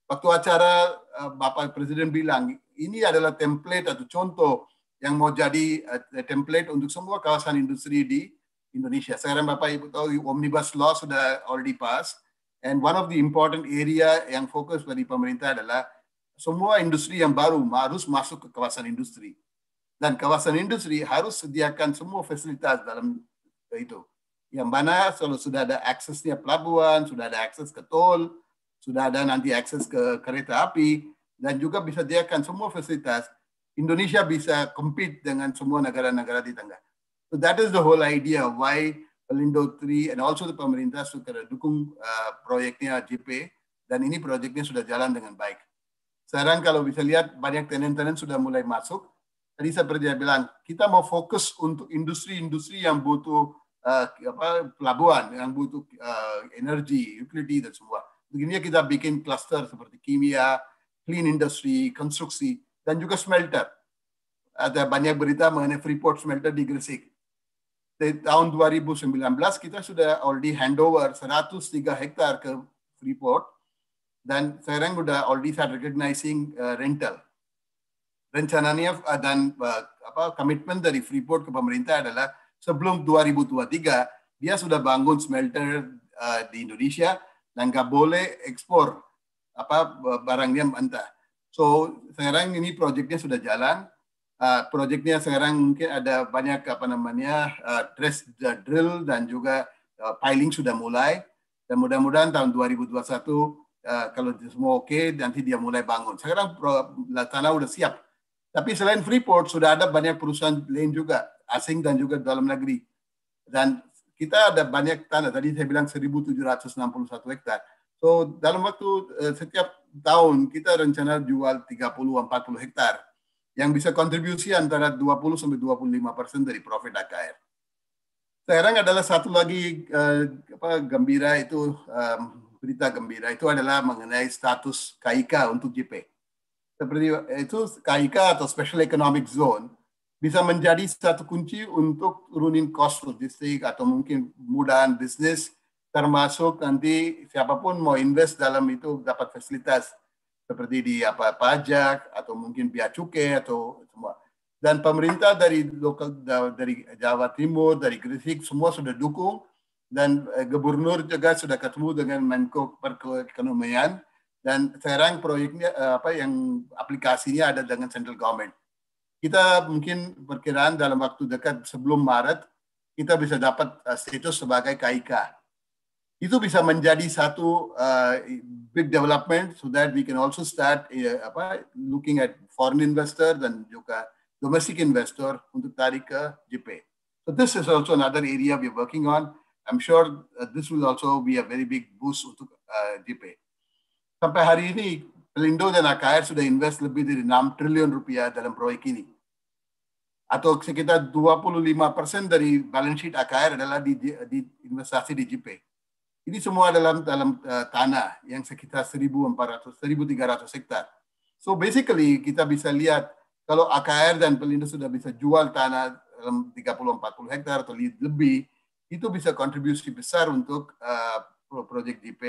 Waktu acara eh, Bapak Presiden bilang ini adalah template atau contoh yang mau jadi eh, template untuk semua kawasan industri di Indonesia. Sekarang Bapak Ibu tahu Omnibus Law sudah already pass and one of the important area yang fokus dari pemerintah adalah semua industri yang baru harus masuk ke kawasan industri dan kawasan industri harus sediakan semua fasilitas dalam eh, itu. Yang mana kalau sudah ada aksesnya pelabuhan, sudah ada akses ke tol, sudah ada nanti akses ke kereta api, dan juga bisa sediakan semua fasilitas, Indonesia bisa compete dengan semua negara-negara di tengah. So that is the whole idea why Pelindo 3 and also the pemerintah sudah dukung uh, proyeknya JP dan ini proyeknya sudah jalan dengan baik. Sekarang kalau bisa lihat banyak tenant-tenant sudah mulai masuk tadi saya pernah bilang kita mau fokus untuk industri-industri yang butuh uh, apa, pelabuhan, yang butuh uh, eh, energi, utility dan semua. Begini kita bikin cluster seperti kimia, clean industry, konstruksi dan juga smelter. Ada banyak berita mengenai Freeport smelter di Gresik. Di tahun 2019 kita sudah already handover 103 hektar ke Freeport dan sekarang sudah already start recognizing uh, rental rencananya uh, dan uh, apa komitmen dari Freeport ke pemerintah adalah sebelum 2023 dia sudah bangun smelter uh, di Indonesia dan nggak boleh ekspor apa uh, barangnya mentah. So sekarang ini proyeknya sudah jalan. Uh, proyeknya sekarang mungkin ada banyak apa namanya uh, dress the drill dan juga uh, piling sudah mulai dan mudah-mudahan tahun 2021 uh, kalau semua oke okay, nanti dia mulai bangun. Sekarang pro, tanah sudah siap tapi selain Freeport sudah ada banyak perusahaan lain juga asing dan juga dalam negeri. Dan kita ada banyak tanah tadi saya bilang 1761 hektar. So dalam waktu eh, setiap tahun kita rencana jual 30 40 hektar yang bisa kontribusi antara 20 sampai 25 persen dari profit AKR. Sekarang adalah satu lagi eh, apa, gembira itu um, berita gembira itu adalah mengenai status KIK untuk JP seperti eh, itu KIK atau Special Economic Zone bisa menjadi satu kunci untuk turunin cost logistik atau mungkin mudahan bisnis termasuk nanti siapapun mau invest dalam itu dapat fasilitas seperti di apa pajak atau mungkin biaya cukai atau semua dan pemerintah dari lokal dari Jawa Timur dari Gresik semua sudah dukung dan eh, gubernur juga sudah ketemu dengan Menko Perekonomian dan sekarang proyeknya eh, apa yang aplikasinya ada dengan central government. Kita mungkin perkiraan dalam waktu dekat sebelum Maret kita bisa dapat eh, status sebagai KIK. Itu bisa menjadi satu uh, big development so that we can also start uh, apa looking at foreign investor dan juga domestic investor untuk tarik ke JP. So this is also another area we are working on. I'm sure this will also be a very big boost untuk uh, JP sampai hari ini Pelindo dan AKR sudah invest lebih dari 6 triliun rupiah dalam proyek ini. Atau sekitar 25 persen dari balance sheet AKR adalah di, di investasi di JP. Ini semua dalam dalam uh, tanah yang sekitar 1.400 1.300 hektar. So basically kita bisa lihat kalau AKR dan Pelindo sudah bisa jual tanah dalam 30-40 hektar atau lebih, itu bisa kontribusi besar untuk uh, proyek JP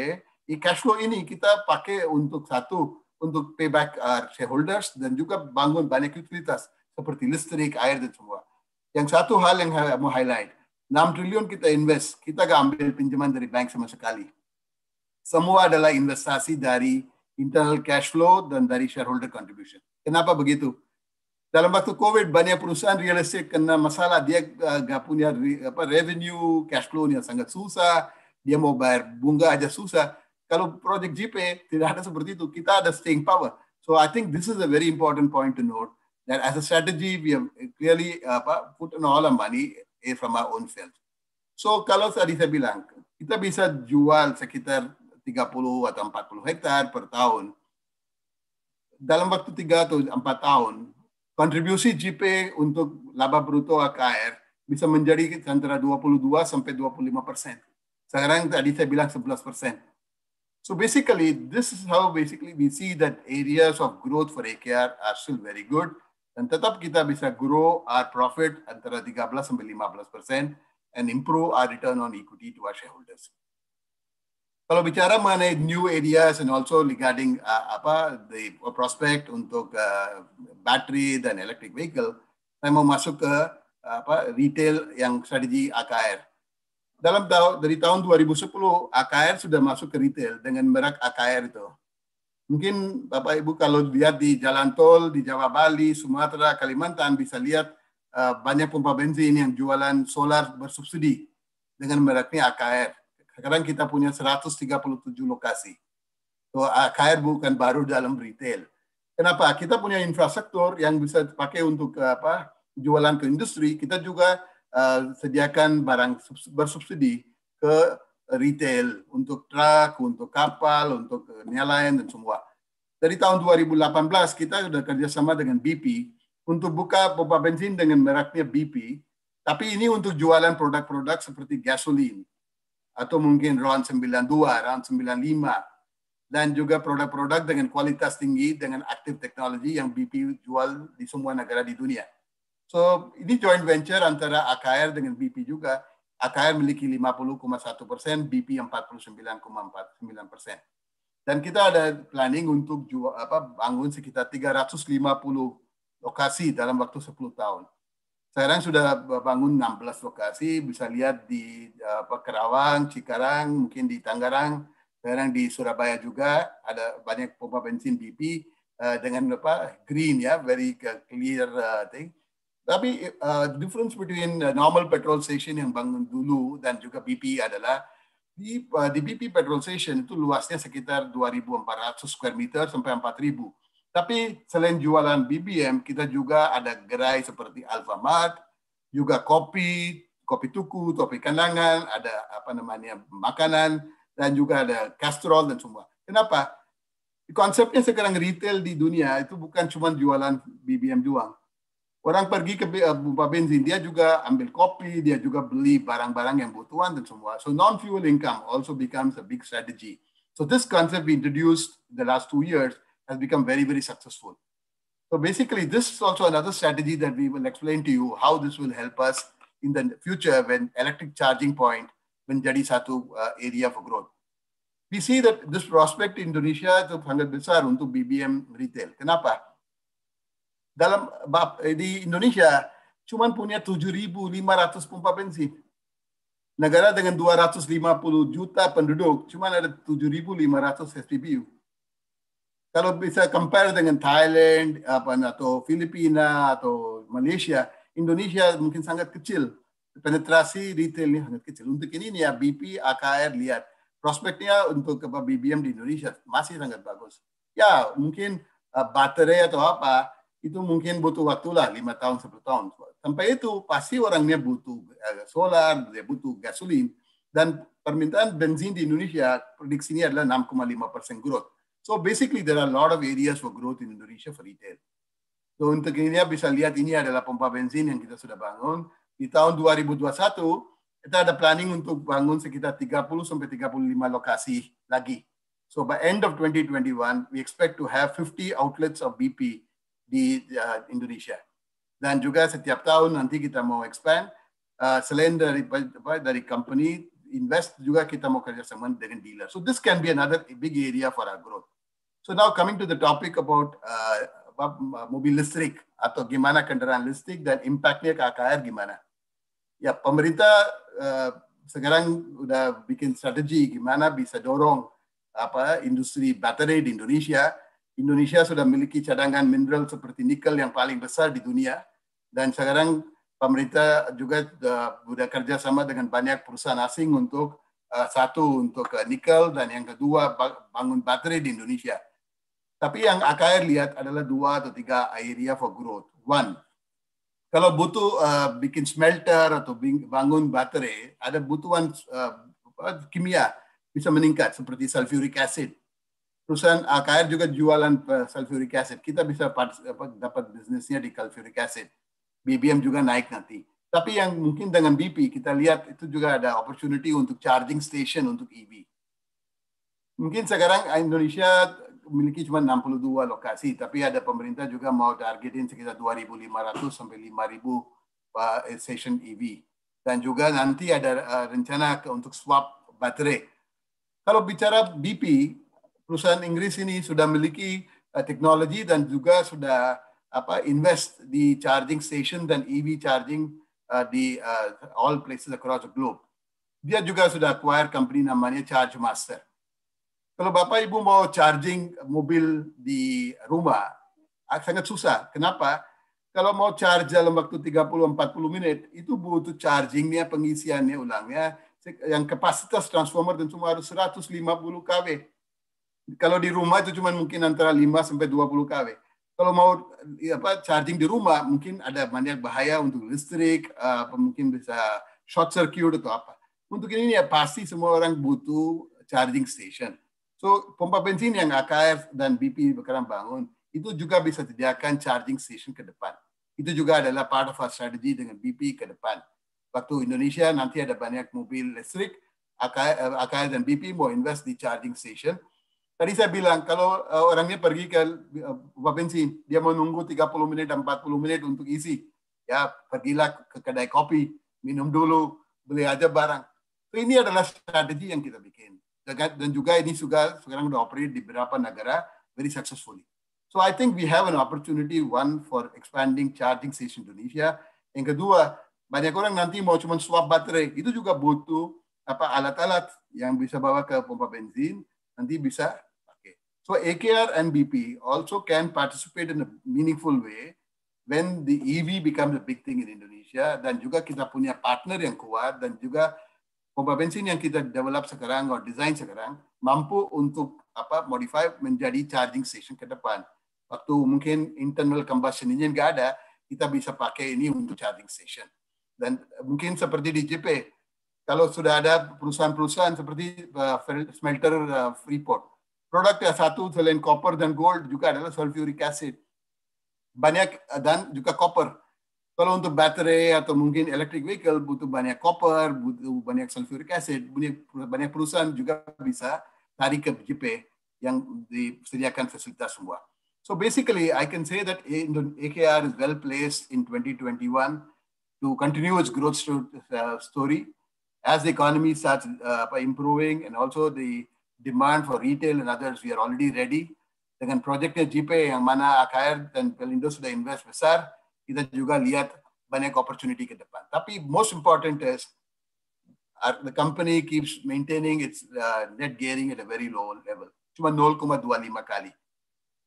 E cash flow ini kita pakai untuk satu untuk payback our uh, shareholders dan juga bangun banyak utilitas seperti listrik, air dan semua. Yang satu hal yang saya mau highlight, 6 triliun kita invest, kita gak ambil pinjaman dari bank sama sekali. Semua adalah investasi dari internal cash flow dan dari shareholder contribution. Kenapa begitu? Dalam waktu COVID banyak perusahaan real estate kena masalah dia uh, gak punya apa, revenue, cash flow-nya sangat susah, dia mau bayar bunga aja susah kalau project GP tidak ada seperti itu, kita ada staying power. So I think this is a very important point to note that as a strategy, we have clearly uh, put in all our money eh, from our own self. So kalau tadi saya bilang, kita bisa jual sekitar 30 atau 40 hektar per tahun. Dalam waktu 3 atau 4 tahun, kontribusi GP untuk laba bruto AKR bisa menjadi antara 22 sampai 25 persen. Sekarang tadi saya bilang 11 persen. So basically, this is how basically we see that areas of growth for AKR are still very good. that tetap kita bisa grow our profit antara 13 sampai 15 persen and improve our return on equity to our shareholders. Kalau bicara mengenai new areas and also regarding uh, apa the prospect untuk uh, battery dan electric vehicle, saya mau masuk ke apa retail yang strategi AKR. dalam tahun dari tahun 2010 AKR sudah masuk ke retail dengan merek AKR itu. Mungkin Bapak Ibu kalau lihat di jalan tol di Jawa Bali, Sumatera, Kalimantan bisa lihat eh, banyak pompa bensin yang jualan solar bersubsidi dengan mereknya AKR. Sekarang kita punya 137 lokasi. So AKR bukan baru dalam retail. Kenapa? Kita punya infrastruktur yang bisa dipakai untuk eh, apa? jualan ke industri. Kita juga Eh, sediakan barang bersubsidi ke retail untuk truk, untuk kapal, untuk eh, nelayan dan semua. Dari tahun 2018 kita sudah kerjasama dengan BP untuk buka pompa bensin dengan mereknya BP, tapi ini untuk jualan produk-produk seperti gasolin atau mungkin RON 92, RON 95 dan juga produk-produk dengan kualitas tinggi dengan aktif teknologi yang BP jual di semua negara di dunia. So ini joint venture antara AKR dengan BP juga. AKR memiliki 50,1 persen, BP 49,49 persen. Dan kita ada planning untuk jual, apa, bangun sekitar 350 lokasi dalam waktu 10 tahun. Sekarang sudah bangun 16 lokasi, bisa lihat di apa, Kerawang, Cikarang, mungkin di Tangerang, sekarang di Surabaya juga ada banyak pompa bensin BP uh, eh, dengan apa green ya, very clear uh, thing. Tapi uh, difference between uh, normal petrol station yang bangun dulu dan juga BP e adalah di, uh, di BP e petrol station itu luasnya sekitar 2.400 square meter sampai 4.000. Tapi selain jualan BBM, kita juga ada gerai seperti Alfamart, juga kopi, kopi tuku, kopi kandangan, ada apa namanya makanan, dan juga ada kastrol dan semua. Kenapa? Konsepnya sekarang retail di dunia itu bukan cuma jualan BBM doang Orang pergi ke eh, buka bensin, dia juga ambil kopi, dia juga beli barang-barang yang butuhan dan semua. So non-fuel income also becomes a big strategy. So this concept we introduced the last two years has become very, very successful. So basically, this is also another strategy that we will explain to you how this will help us in the future when electric charging point, when Jadi Satu uh, area for growth. We see that this prospect in Indonesia to sangat besar untuk BBM retail. Kenapa? dalam eh, di Indonesia cuma punya 7.500 pompa bensin. Negara dengan 250 juta penduduk, cuma ada 7.500 SPBU. Kalau bisa compare dengan Thailand, apa, atau Filipina, atau Malaysia, Indonesia mungkin sangat kecil. Penetrasi retailnya sangat kecil. Untuk ini nih ya BP, AKR, lihat. Prospeknya untuk BBM di Indonesia masih sangat bagus. Ya, mungkin uh, baterai atau apa, itu mungkin butuh waktu lah lima tahun sepuluh tahun sampai itu pasti orangnya butuh eh, solar dia butuh gasolin dan permintaan bensin di Indonesia prediksinya adalah 6,5 persen growth so basically there are a lot of areas for growth in Indonesia for retail so untuk ini bisa lihat ini adalah pompa bensin yang kita sudah bangun di tahun 2021 kita ada planning untuk bangun sekitar 30 sampai 35 lokasi lagi so by end of 2021 we expect to have 50 outlets of BP di uh, Indonesia. Dan juga setiap tahun nanti kita mau expand. Uh, selain dari apa, dari company invest juga kita mau kerjasama dengan dealer. So this can be another big area for our growth. So now coming to the topic about uh, mobil listrik atau gimana kendaraan listrik dan impactnya ke AKR gimana. Ya pemerintah uh, sekarang udah bikin strategi gimana bisa dorong apa industri baterai di Indonesia Indonesia sudah memiliki cadangan mineral seperti nikel yang paling besar di dunia dan sekarang pemerintah juga eh, sudah kerja sama dengan banyak perusahaan asing untuk uh, satu untuk uh, nikel dan yang kedua bangun baterai di Indonesia. Tapi yang AKR lihat adalah dua atau tiga area for growth. One, kalau butuh uh, bikin smelter atau bangun baterai, ada butuhan uh, kimia bisa meningkat seperti sulfuric acid perusahaan AKR juga jualan eh, sulfuric acid. Kita bisa dapat bisnisnya di sulfuric acid. BBM juga naik nanti. Tapi yang mungkin dengan BP kita lihat itu juga ada opportunity untuk charging station untuk EV. Mungkin sekarang eh, Indonesia memiliki cuma 62 lokasi, tapi ada pemerintah juga mau targetin sekitar 2.500 sampai 5.000 uh, eh, station EV. Dan juga nanti ada rencana untuk swap baterai. Kalau bicara BP, perusahaan Inggris ini sudah memiliki uh, teknologi dan juga sudah apa invest di charging station dan EV charging uh, di uh, all places across the globe. Dia juga sudah acquire company namanya Charge Master. Kalau Bapak Ibu mau charging mobil di rumah, ah, sangat susah. Kenapa? Kalau mau charge dalam waktu 30-40 menit, itu butuh chargingnya, pengisiannya, ulangnya. Yang kapasitas transformer dan semua harus 150 kW. Kalau di rumah itu cuma mungkin antara 5 sampai 20 kW. Kalau mau ya apa charging di rumah mungkin ada banyak bahaya untuk listrik, apa mungkin bisa short circuit atau apa. Untuk ini ya pasti semua orang butuh charging station. So pompa bensin yang AKR dan BP sekarang bangun itu juga bisa sediakan charging station ke depan. Itu juga adalah part of our strategy dengan BP ke depan. Waktu Indonesia nanti ada banyak mobil listrik, AKR, AKR dan BP mau invest di charging station Tadi saya bilang kalau eh, orangnya pergi ke uh, eh, bensin, dia menunggu 30 menit dan 40 menit untuk isi. Ya, pergilah ke kedai kopi, minum dulu, beli aja barang. So, ini adalah strategi yang kita bikin. Dan juga ini juga sekarang sudah operate di beberapa negara very successfully. So I think we have an opportunity, one, for expanding charging station Indonesia. Yang kedua, banyak orang nanti mau cuma swap baterai. Itu juga butuh apa alat-alat yang bisa bawa ke pompa bensin. Nanti bisa So AKR and BP also can participate in a meaningful way when the EV becomes a big thing in Indonesia dan juga kita punya partner yang kuat dan juga pompa bensin yang kita develop sekarang atau design sekarang mampu untuk apa modify menjadi charging station ke depan. Waktu mungkin internal combustion engine nggak ada, kita bisa pakai ini untuk charging station. Dan mungkin seperti di JP, kalau sudah ada perusahaan-perusahaan seperti uh, smelter uh, Freeport, Produknya satu selain copper dan gold juga adalah sulfuric acid. Banyak eh, dan juga copper. Kalau untuk baterai atau mungkin electric vehicle butuh banyak copper, butuh banyak sulfuric acid, banyak perusahaan juga bisa tarik ke JP yang disediakan fasilitas semua. So basically, I can say that AKR is well placed in 2021 to continue its growth uh, story as the economy starts uh, improving and also the demand for retail and others, we are already ready. Dengan proyeknya JP yang mana AKR dan Pelindo sudah invest besar, kita juga lihat banyak opportunity ke depan. Tapi most important is our, the company keeps maintaining its uh, net gearing at a very low level. Cuma 0,25 kali.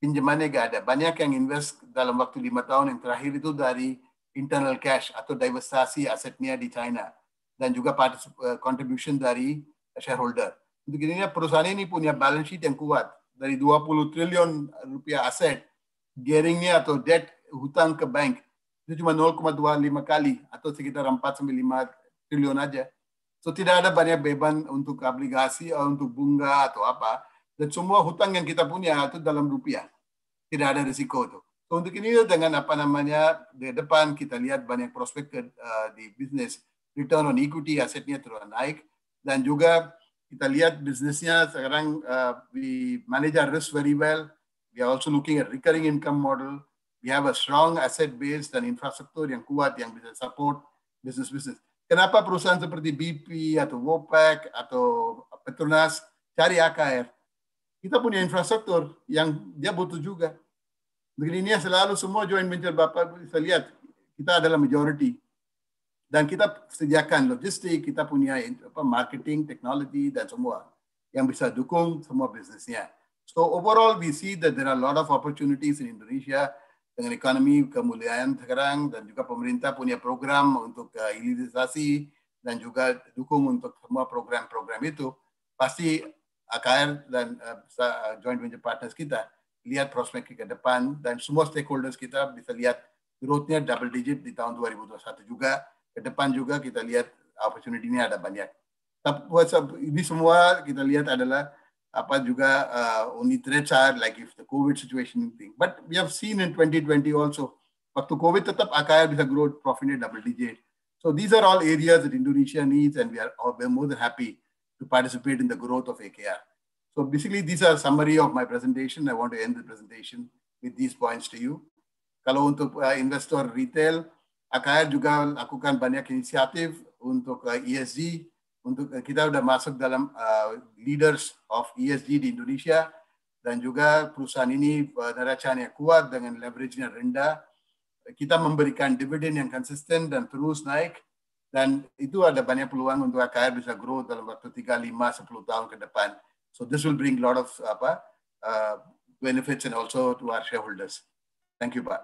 Pinjamannya gak ada. Banyak yang invest dalam waktu lima tahun yang terakhir itu dari internal cash atau diversasi asetnya di China. Dan juga uh, contribution dari shareholder untuk ini perusahaan ini punya balance sheet yang kuat. Dari 20 triliun rupiah aset, gearingnya atau debt hutang ke bank itu cuma 0,25 kali atau sekitar 4 5 triliun aja. So tidak ada banyak beban untuk obligasi atau eh, untuk bunga atau apa. Dan semua hutang yang kita punya itu dalam rupiah. Tidak ada risiko itu. So, untuk ini dengan apa namanya di depan kita lihat banyak prospek uh, di bisnis return on equity asetnya terus naik dan juga kita lihat bisnisnya sekarang uh, we manage our risk very well. We are also looking at recurring income model. We have a strong asset base dan infrastruktur yang kuat yang bisa support business business. Kenapa perusahaan seperti BP atau Wopac atau Petronas cari AKR? Kita punya infrastruktur yang dia butuh juga. ini selalu semua join venture Bapak bisa lihat kita adalah majority dan kita sediakan logistik, kita punya apa, marketing, teknologi, dan semua yang bisa dukung semua bisnisnya. So overall we see that there are a lot of opportunities in Indonesia dengan ekonomi kemuliaan sekarang dan juga pemerintah punya program untuk uh, hilirisasi dan juga dukung untuk semua program-program itu pasti AKR dan uh, joint venture partners kita lihat prospek ke depan dan semua stakeholders kita bisa lihat growth-nya double digit di tahun 2021 juga ke depan juga kita lihat opportunity-nya ada banyak. Tapi WhatsApp ini semua kita lihat adalah apa juga uh, only threats are like if the COVID situation thing. But we have seen in 2020 also, waktu COVID tetap Akaya bisa grow profitnya double digit. So these are all areas that Indonesia needs and we are, we are more than happy to participate in the growth of AKR. So basically these are summary of my presentation. I want to end the presentation with these points to you. Kalau untuk uh, investor retail, AKR juga lakukan banyak inisiatif untuk ESG. Eh, e untuk eh, kita sudah masuk dalam uh, leaders of ESG di Indonesia dan juga perusahaan ini neracanya kuat dengan leverage-nya rendah. Kita memberikan dividen yang konsisten dan terus naik dan itu ada banyak peluang untuk AKR bisa grow dalam waktu 3, 5, 10 tahun ke depan. So this will bring a lot of apa, uh, benefits and also to our shareholders. Thank you, Pak.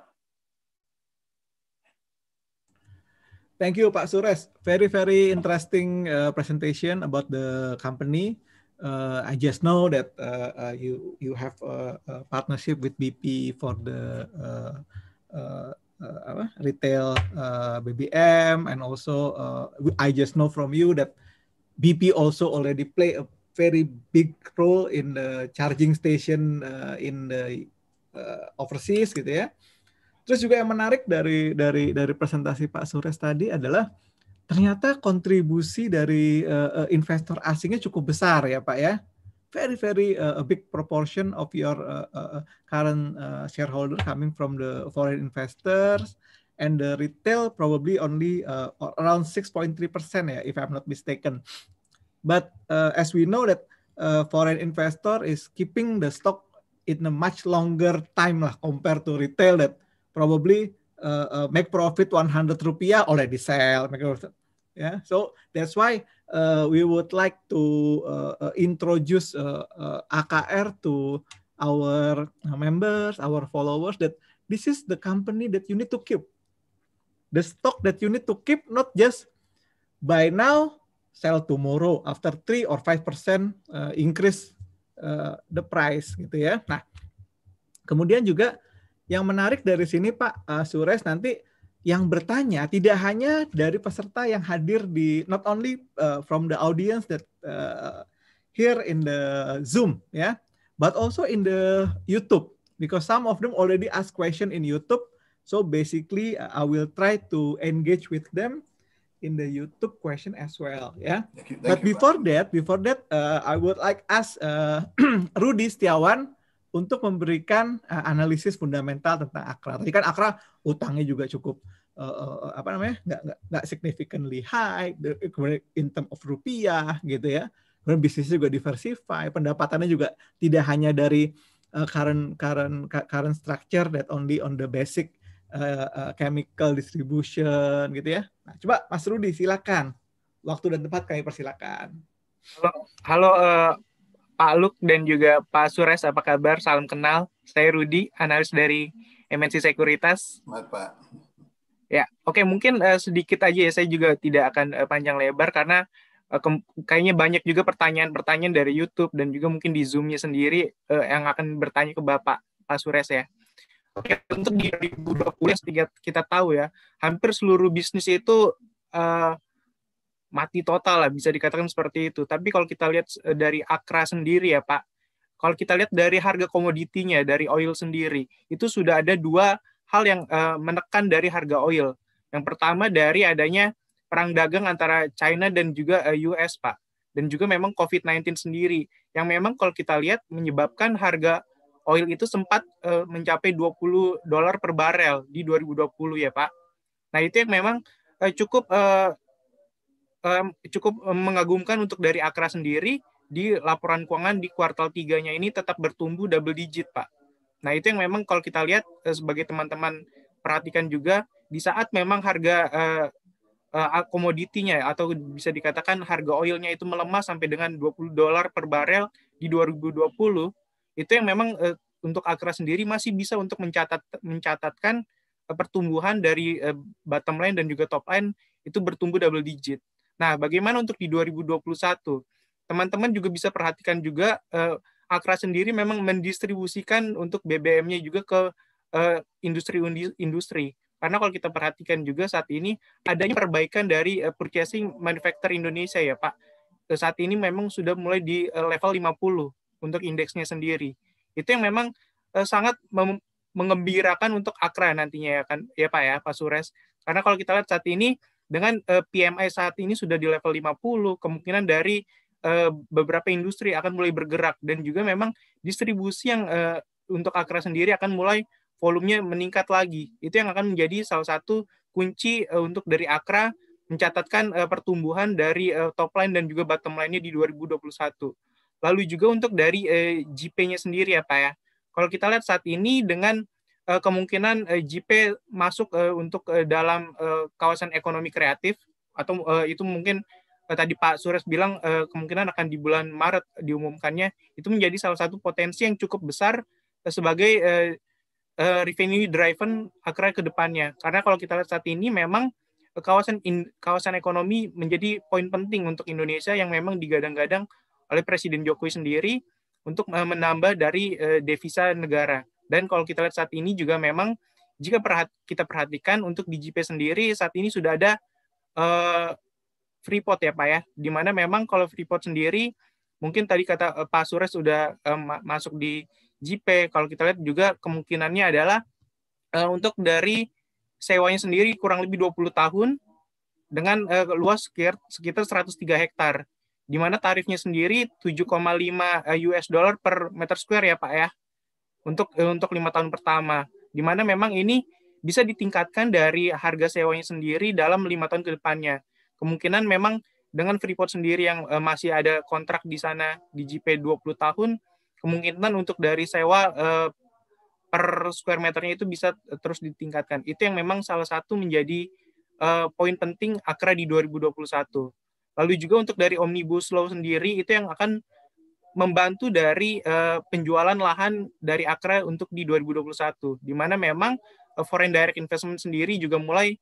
Thank you Pak Sures. Very very interesting uh, presentation about the company. Uh, I just know that uh, uh, you you have a, a partnership with BP for the uh, uh, uh, retail uh, BBM and also uh, I just know from you that BP also already play a very big role in the charging station uh, in the uh, overseas gitu ya. Yeah? Terus juga yang menarik dari dari dari presentasi Pak Sures tadi adalah ternyata kontribusi dari uh, investor asingnya cukup besar ya Pak ya. Very very uh, a big proportion of your uh, uh, current uh, shareholder coming from the foreign investors and the retail probably only uh, around 6.3% ya if I'm not mistaken. But uh, as we know that uh, foreign investor is keeping the stock in a much longer time lah compared to retail that probably uh, uh, make profit 100 rupiah already sell. Yeah, so that's why uh, we would like to uh, uh introduce uh, uh, AKR to our members, our followers that this is the company that you need to keep. The stock that you need to keep, not just buy now sell tomorrow after three or five percent uh, increase uh, the price gitu ya. Nah, kemudian juga yang menarik dari sini Pak uh, eh, Sures nanti yang bertanya tidak hanya dari peserta yang hadir di not only uh, from the audience that uh, here in the Zoom ya, yeah, but also in the YouTube because some of them already ask question in YouTube. So basically I will try to engage with them in the YouTube question as well ya. Yeah. but you, before that, before that uh, I would like ask uh, Rudy Setiawan untuk memberikan uh, analisis fundamental tentang Akra. Tadi kan Akra utangnya juga cukup uh, uh, apa namanya nggak nggak nggak significantly high, kemudian in term of rupiah gitu ya. Kemudian bisnisnya juga diversify, pendapatannya juga tidak hanya dari uh, current current current structure that only on the basic uh, uh, chemical distribution gitu ya. Nah, coba Mas Rudi silakan. Waktu dan tempat kami persilakan. Halo, halo uh, Pak Luk dan juga Pak Sures. Apa kabar? Salam kenal. Saya Rudi, analis dari MNC Sekuritas. Selamat, Pak. Ya, oke okay, mungkin uh, sedikit aja ya saya juga tidak akan uh, panjang lebar karena eh, kayaknya banyak juga pertanyaan-pertanyaan dari YouTube dan juga mungkin di Zoom-nya sendiri uh, yang akan bertanya ke Bapak Pak Sures ya. Oke, untuk di 2020 kita tahu ya, hampir seluruh bisnis itu uh, mati total lah bisa dikatakan seperti itu. Tapi kalau kita lihat eh, dari Akra sendiri ya Pak, kalau kita lihat dari harga komoditinya dari oil sendiri itu sudah ada dua hal yang uh, menekan dari harga oil. Yang pertama dari adanya perang dagang antara China dan juga uh, eh, US Pak. Dan juga memang COVID-19 sendiri yang memang kalau kita lihat menyebabkan harga oil itu sempat uh, mencapai 20 dolar per barel di 2020 ya Pak. Nah, itu yang memang uh, cukup uh, um, cukup mengagumkan untuk dari Akra sendiri di laporan keuangan di kuartal tiganya ini tetap bertumbuh double digit, Pak. Nah, itu yang memang kalau kita lihat e, sebagai teman-teman perhatikan juga di saat memang harga uh, uh, komoditinya atau bisa dikatakan harga oilnya itu melemah sampai dengan 20 dolar per barel di 2020 itu yang memang uh, untuk Akra sendiri masih bisa untuk mencatat mencatatkan pertumbuhan dari bottom line dan juga top line itu bertumbuh double digit. Nah, bagaimana untuk di 2021? Teman-teman juga bisa perhatikan juga eh, Akra sendiri memang mendistribusikan untuk BBM-nya juga ke industri-industri. Eh, Karena kalau kita perhatikan juga saat ini adanya perbaikan dari eh, purchasing manufacturer Indonesia ya Pak. Eh, saat ini memang sudah mulai di level 50 untuk indeksnya sendiri. Itu yang memang sangat mengembirakan untuk Akra nantinya ya kan ya Pak ya Pak Sures. Karena kalau kita lihat saat ini dengan uh, eh, PMI saat ini sudah di level 50, kemungkinan dari uh, beberapa industri akan mulai bergerak dan juga memang distribusi yang uh, untuk Akra sendiri akan mulai volumenya meningkat lagi. Itu yang akan menjadi salah satu kunci uh, untuk dari Akra mencatatkan uh, pertumbuhan dari uh, top line dan juga bottom line-nya di 2021. Lalu juga untuk dari uh, GP-nya sendiri ya Pak ya. Kalau kita lihat saat ini dengan Eh, kemungkinan JP eh, masuk eh, untuk dalam kawasan ekonomi kreatif atau itu mungkin tadi Pak Sures bilang kemungkinan akan di bulan Maret diumumkannya itu menjadi salah satu potensi yang cukup besar sebagai revenue driven akhirnya ke depannya karena kalau kita lihat saat ini memang kawasan kawasan ekonomi menjadi poin penting untuk Indonesia yang memang digadang-gadang oleh Presiden Jokowi sendiri untuk menambah dari devisa negara. Dan kalau kita lihat saat ini juga memang jika perhat kita perhatikan untuk di GP sendiri saat ini sudah ada uh, Freeport ya Pak ya, di mana memang kalau Freeport sendiri mungkin tadi kata uh, Pak Sures sudah uh, masuk di GP. Kalau kita lihat juga kemungkinannya adalah uh, untuk dari sewanya sendiri kurang lebih 20 tahun dengan uh, luas sekitar, sekitar 103 hektar di mana tarifnya sendiri 7,5 US dollar per meter square ya Pak ya untuk eh, untuk lima tahun pertama di mana memang ini bisa ditingkatkan dari harga sewanya sendiri dalam lima tahun ke depannya. Kemungkinan memang dengan Freeport sendiri yang eh, masih ada kontrak di sana di JP 20 tahun, kemungkinan untuk dari sewa eh, per square meternya itu bisa terus ditingkatkan. Itu yang memang salah satu menjadi poin penting Akra di 2021. Lalu juga untuk dari Omnibus Law sendiri itu yang akan membantu dari uh, penjualan lahan dari Akra untuk di 2021 di mana memang uh, foreign direct investment sendiri juga mulai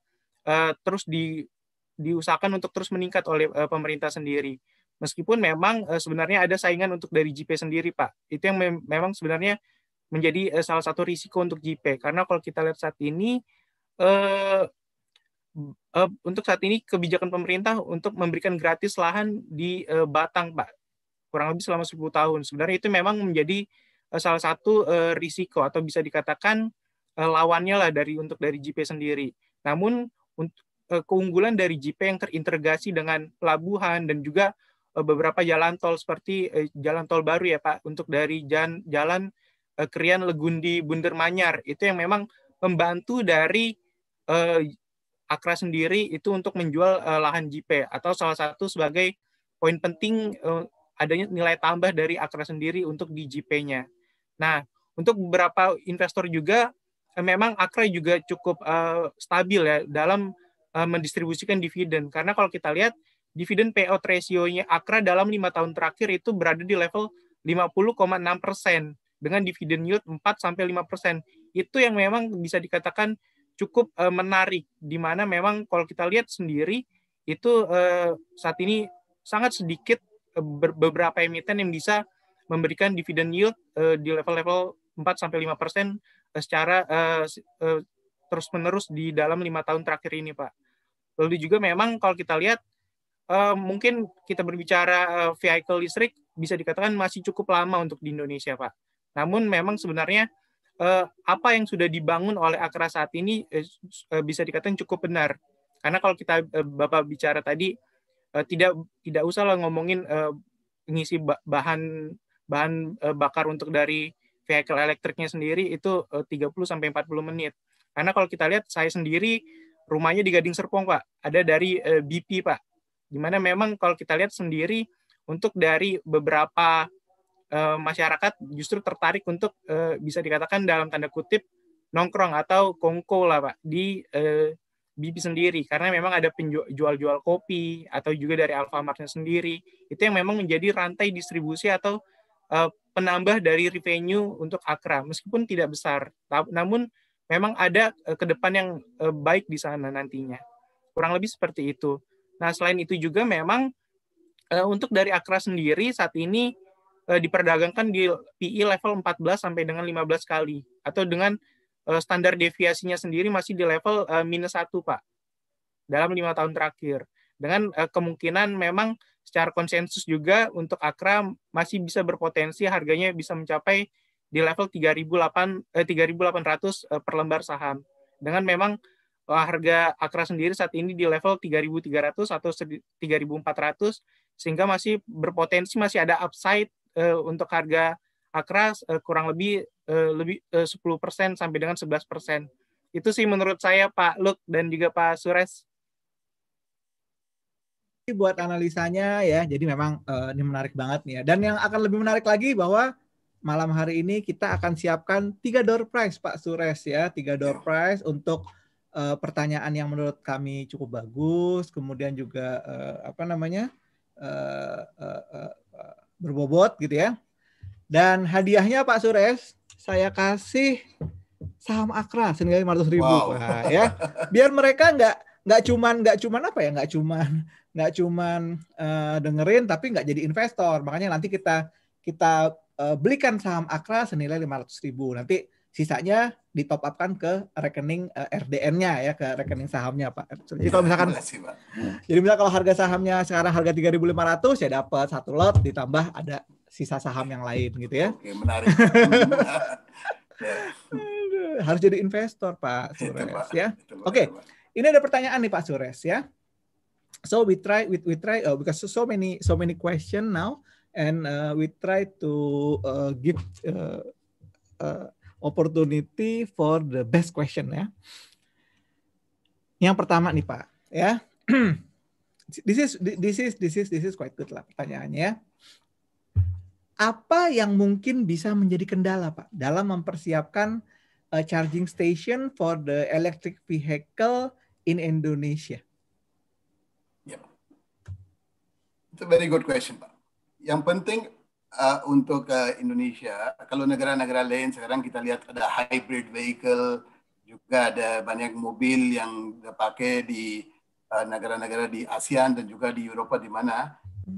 uh, terus di diusahakan untuk terus meningkat oleh uh, pemerintah sendiri. Meskipun memang uh, sebenarnya ada saingan untuk dari JP sendiri, Pak. Itu yang mem memang sebenarnya menjadi uh, salah satu risiko untuk JP karena kalau kita lihat saat ini uh, uh, untuk saat ini kebijakan pemerintah untuk memberikan gratis lahan di uh, Batang, Pak kurang lebih selama 10 tahun. Sebenarnya itu memang menjadi eh, salah satu eh, risiko atau bisa dikatakan eh, lawannya lah dari untuk dari JP sendiri. Namun keunggulan dari JP yang terintegrasi dengan pelabuhan dan juga beberapa jalan tol seperti jalan tol baru ya Pak untuk dari jalan, jalan uh, Krian Legundi Bundar Manyar itu yang memang membantu dari uh, Akra sendiri itu untuk menjual uh, lahan JP atau salah satu sebagai poin penting uh, adanya nilai tambah dari Akra sendiri untuk di GP-nya. Nah, untuk beberapa investor juga eh, memang Akra juga cukup uh, stabil ya dalam uh, mendistribusikan dividen karena kalau kita lihat dividen payout ratio-nya Akra dalam lima tahun terakhir itu berada di level 50,6 persen dengan dividen yield 4 sampai 5 persen itu yang memang bisa dikatakan cukup uh, menarik di mana memang kalau kita lihat sendiri itu uh, saat ini sangat sedikit Eh, beberapa emiten yang bisa memberikan dividend yield uh, di level-level 4 sampai 5 persen eh, secara uh, uh, terus menerus di dalam lima tahun terakhir ini, Pak. Lalu juga memang kalau kita lihat uh, mungkin kita berbicara uh, vehicle listrik bisa dikatakan masih cukup lama untuk di Indonesia, Pak. Namun memang sebenarnya uh, apa yang sudah dibangun oleh Akra saat ini uh, bisa dikatakan cukup benar. Karena kalau kita uh, Bapak bicara tadi uh, tidak tidak lah ngomongin uh, ngisi bahan bahan uh, bakar untuk dari vehicle elektriknya sendiri itu uh, 30 sampai 40 menit. Karena kalau kita lihat saya sendiri rumahnya di Gading Serpong, Pak. Ada dari uh, BP, Pak. gimana memang kalau kita lihat sendiri untuk dari beberapa uh, masyarakat justru tertarik untuk uh, bisa dikatakan dalam tanda kutip nongkrong atau kongko lah, Pak, di uh, Bibi sendiri karena memang ada penjual-jual kopi atau juga dari Alfamartnya sendiri itu yang memang menjadi rantai distribusi atau uh, penambah dari revenue untuk Akra meskipun tidak besar namun memang ada uh, ke depan yang uh, baik di sana nantinya kurang lebih seperti itu nah selain itu juga memang uh, untuk dari Akra sendiri saat ini uh, diperdagangkan di PI e level 14 sampai dengan 15 kali atau dengan Eh, standar deviasinya sendiri masih di level eh, minus satu pak dalam lima tahun terakhir dengan eh, kemungkinan memang secara konsensus juga untuk Akra masih bisa berpotensi harganya bisa mencapai di level 3.800 per lembar saham dengan memang harga Akra sendiri saat ini di level 3.300 atau 3.400 sehingga masih berpotensi masih ada upside untuk harga Akra uh, eh, kurang lebih uh, lebih eh, uh, 10% sampai dengan 11%. Itu sih menurut saya Pak Luk dan juga Pak Sures buat analisanya ya. Jadi memang uh, ini menarik banget nih ya. Dan yang akan lebih menarik lagi bahwa malam hari ini kita akan siapkan tiga door prize Pak Sures ya, tiga door prize untuk uh, pertanyaan yang menurut kami cukup bagus, kemudian juga uh, apa namanya uh, uh, uh, berbobot gitu ya. Dan hadiahnya Pak Sures, saya kasih saham Akra senilai 500 ribu wow. Nah, ya. Biar mereka nggak nggak cuman nggak cuman apa ya nggak cuman nggak cuman uh, dengerin tapi nggak jadi investor. Makanya nanti kita kita uh, belikan saham Akra senilai 500 ribu. Nanti sisanya di top ke rekening uh, eh, RDN-nya ya ke rekening sahamnya Pak. Jadi ya, kalau iya, misalkan kasih, Pak. Jadi misalkan kalau harga sahamnya sekarang harga 3.500 ya dapat satu lot ditambah ada sisa saham yang lain gitu ya. Oke, menarik. Ya. Harus jadi investor, Pak Sures ya. Pak, ya. Oke. Okay. Ini ada pertanyaan nih Pak Sures ya. So we try we, we try uh, because so many so many question now and uh, we try to uh, give uh, uh, opportunity for the best question ya. Yang pertama nih Pak, ya. this is this is this is this is quite good lah pertanyaannya. Ya apa yang mungkin bisa menjadi kendala Pak dalam mempersiapkan uh, charging station for the electric vehicle in Indonesia? Yeah. It's a very good question Pak. Yang penting uh, untuk uh, Indonesia, kalau negara-negara lain sekarang kita lihat ada hybrid vehicle, juga ada banyak mobil yang dipakai di eh, negara-negara uh, di ASEAN dan juga di Eropa di mana